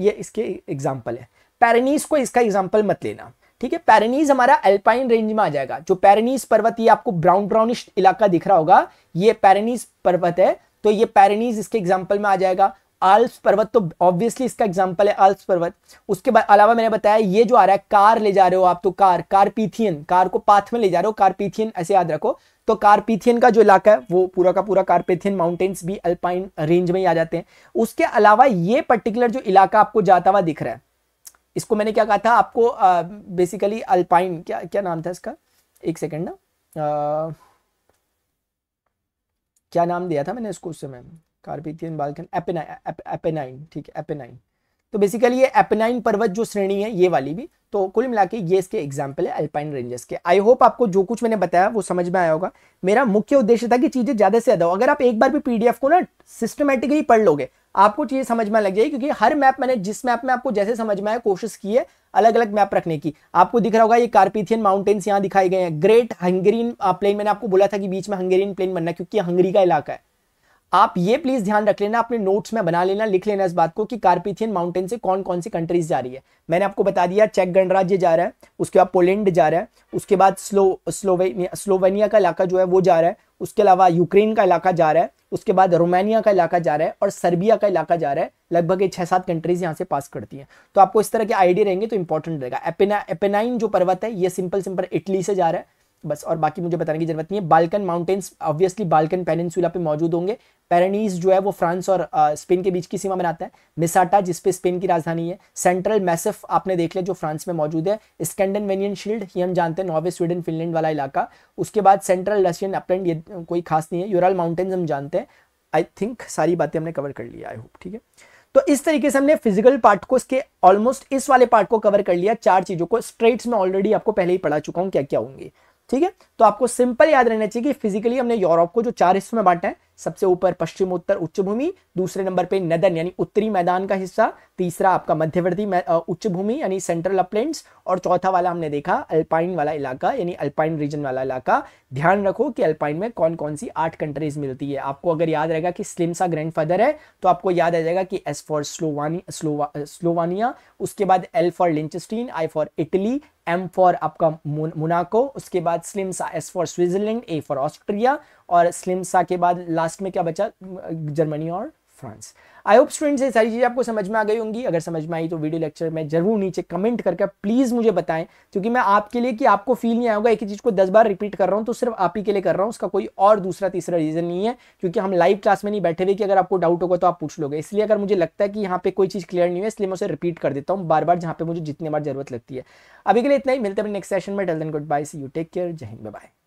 ये इसके एग्जाम्पल है पैरनीस को इसका एग्जाम्पल मत लेना ठीक है पैरनीज हमारा एल्पाइन रेंज में आ जाएगा जो पैरनीज पर्वत ये आपको ब्राउन ब्राउनिश इलाका दिख रहा होगा ये पैरनीज पर्वत है तो ये पैरनीज इसके एग्जाम्पल में आ जाएगा आल्प्स पर्वत तो ऑब्वियसली इसका एग्जाम्पल है आल्प्स पर्वत उसके अलावा मैंने बताया ये जो आ रहा है कार ले जा रहे हो आप तो कार कारपीथियन कार को पाथ में ले जा रहे हो कारपीथियन ऐसे याद रखो तो कारपीथियन का जो इलाका है वो पूरा का पूरा कारपीथियन माउंटेन्स भी अल्पाइन रेंज में ही आ जाते हैं उसके अलावा ये पर्टिकुलर जो इलाका आपको जाता हुआ दिख रहा है इसको मैंने क्या कहा था आपको आ, बेसिकली अल्पाइन क्या क्या नाम था इसका एक सेकेंड ना आ, क्या नाम दिया था मैंने इसको उस समय कार्पिथियन बाल्कन एपेनाइन एपेनाइन ठीक है एपेनाइन तो बेसिकली ये एपेनाइन पर्वत जो श्रेणी है ये वाली भी तो कुल मिला के ये इसके एग्जाम्पल है अल्पाइन रेंजेस के आई होप आपको जो कुछ मैंने बताया वो समझ में आया होगा मेरा मुख्य उद्देश्य था कि चीज़ें ज़्यादा से ज़्यादा अगर आप एक बार भी पीडीएफ को ना सिस्टमेटिकली पढ़ लोगे आपको चीज़ें समझ में लग जाएगी क्योंकि हर मैप मैंने जिस मैप में आपको जैसे समझ में आया कोशिश की है अलग अलग मैप रखने की आपको दिख रहा होगा ये कार्पीथियन माउंटेन्स यहाँ दिखाए गए हैं ग्रेट हंगेरियन प्लेन मैंने आपको बोला था कि बीच में हंगेरियन प्लेन बनना क्योंकि हंगरी का इलाका है आप ये प्लीज ध्यान रख लेना अपने नोट्स में बना लेना लिख लेना इस बात को कि कार्पिथियन माउंटेन से कौन कौन सी कंट्रीज जा रही है मैंने आपको बता दिया चेक गणराज्य जा रहा है उसके बाद पोलैंड जा रहा है उसके बाद स्लो स्लोवेनिया स्लोवेनिया का इलाका जो है वो जा रहा है उसके अलावा यूक्रेन का इलाका जा रहा है उसके बाद रोमानिया का इलाका जा रहा है और सर्बिया का इलाका जा रहा है लगभग ये छः सात कंट्रीज यहाँ से पास करती हैं तो आपको इस तरह के आइडिया रहेंगे तो इंपॉर्टेंट रहेगा एपेनाइन जो पर्वत है ये सिंपल सिंपल इटली से जा रहा है बस और बाकी मुझे बताने की जरूरत नहीं है Balkan mountains obviously Balkan peninsula पे मौजूद होंगे पेरेनीज जो है वो फ्रांस और स्पेन के बीच की सीमा में आता है मिसाटा जिसपे स्पेन की राजधानी है सेंट्रल मैसेफ आपने देख लिया जो फ्रांस में मौजूद है स्कैंडनवेनियन शील्ड ये हम जानते हैं नॉर्वे स्वीडन फिनलैंड वाला इलाका उसके बाद सेंट्रल रशियन अपलैंड ये कोई खास नहीं है यूरल माउंटेन्स हम जानते हैं आई थिंक सारी बातें हमने कवर कर लिया आई होप ठीक है तो इस तरीके से हमने फिजिकल पार्ट को इसके ऑलमोस्ट इस वाले पार्ट को कवर कर लिया चार चीज़ों को स्ट्रेट्स में ऑलरेडी आपको पहले ही पढ़ा चुका हूँ क्या क्या होंगे ठीक है तो आपको सिंपल याद रहना चाहिए कि फिजिकली हमने यूरोप को जो चार हिस्सों में बांटा है सबसे ऊपर पश्चिम उत्तर उच्च भूमि दूसरे नंबर पे नदन यानी उत्तरी मैदान का हिस्सा तीसरा आपका मध्यवर्ती उच्च भूमि यानी सेंट्रल अपलैंड्स और चौथा वाला हमने देखा अल्पाइन वाला इलाका यानी अल्पाइन रीजन वाला इलाका ध्यान रखो कि अल्पाइन में कौन कौन सी आठ कंट्रीज मिलती है आपको अगर याद रहेगा कि स्लिम्सा ग्रैंडफादर है तो आपको याद आ जाएगा कि एस फॉर स्लोवानी स्लोवानिया उसके बाद L for Liechtenstein I for Italy M for आपका मुनाको उसके बाद स्लिम्सा S for Switzerland A for Austria और स्लिम्सा के बाद लास्ट में क्या बचा जर्मनी और फ्रांस आई होप स्टूडेंट्स ये सारी चीज़ें आपको समझ में आ गई होंगी अगर समझ में आई तो वीडियो लेक्चर में जरूर नीचे कमेंट करके प्लीज़ मुझे बताएं क्योंकि मैं आपके लिए कि आपको फील नहीं आएगा एक ही चीज़ को दस बार रिपीट कर रहा हूँ तो सिर्फ आप ही के लिए कर रहा हूँ उसका कोई और दूसरा तीसरा रीज़न नहीं है क्योंकि हम लाइव क्लास में नहीं बैठे हुए कि अगर आपको डाउट होगा तो आप पूछ लोगे इसलिए अगर मुझे लगता है कि यहाँ पे कोई चीज़ क्लियर नहीं है इसलिए मैं उसे रिपीट कर देता हूँ बार बार जहाँ पर मुझे जितनी बार जरूरत लगती है अभी के लिए इतना ही मिलते हैं नेक्स्ट सेशन में till then goodbye see you take care Jai Hind bye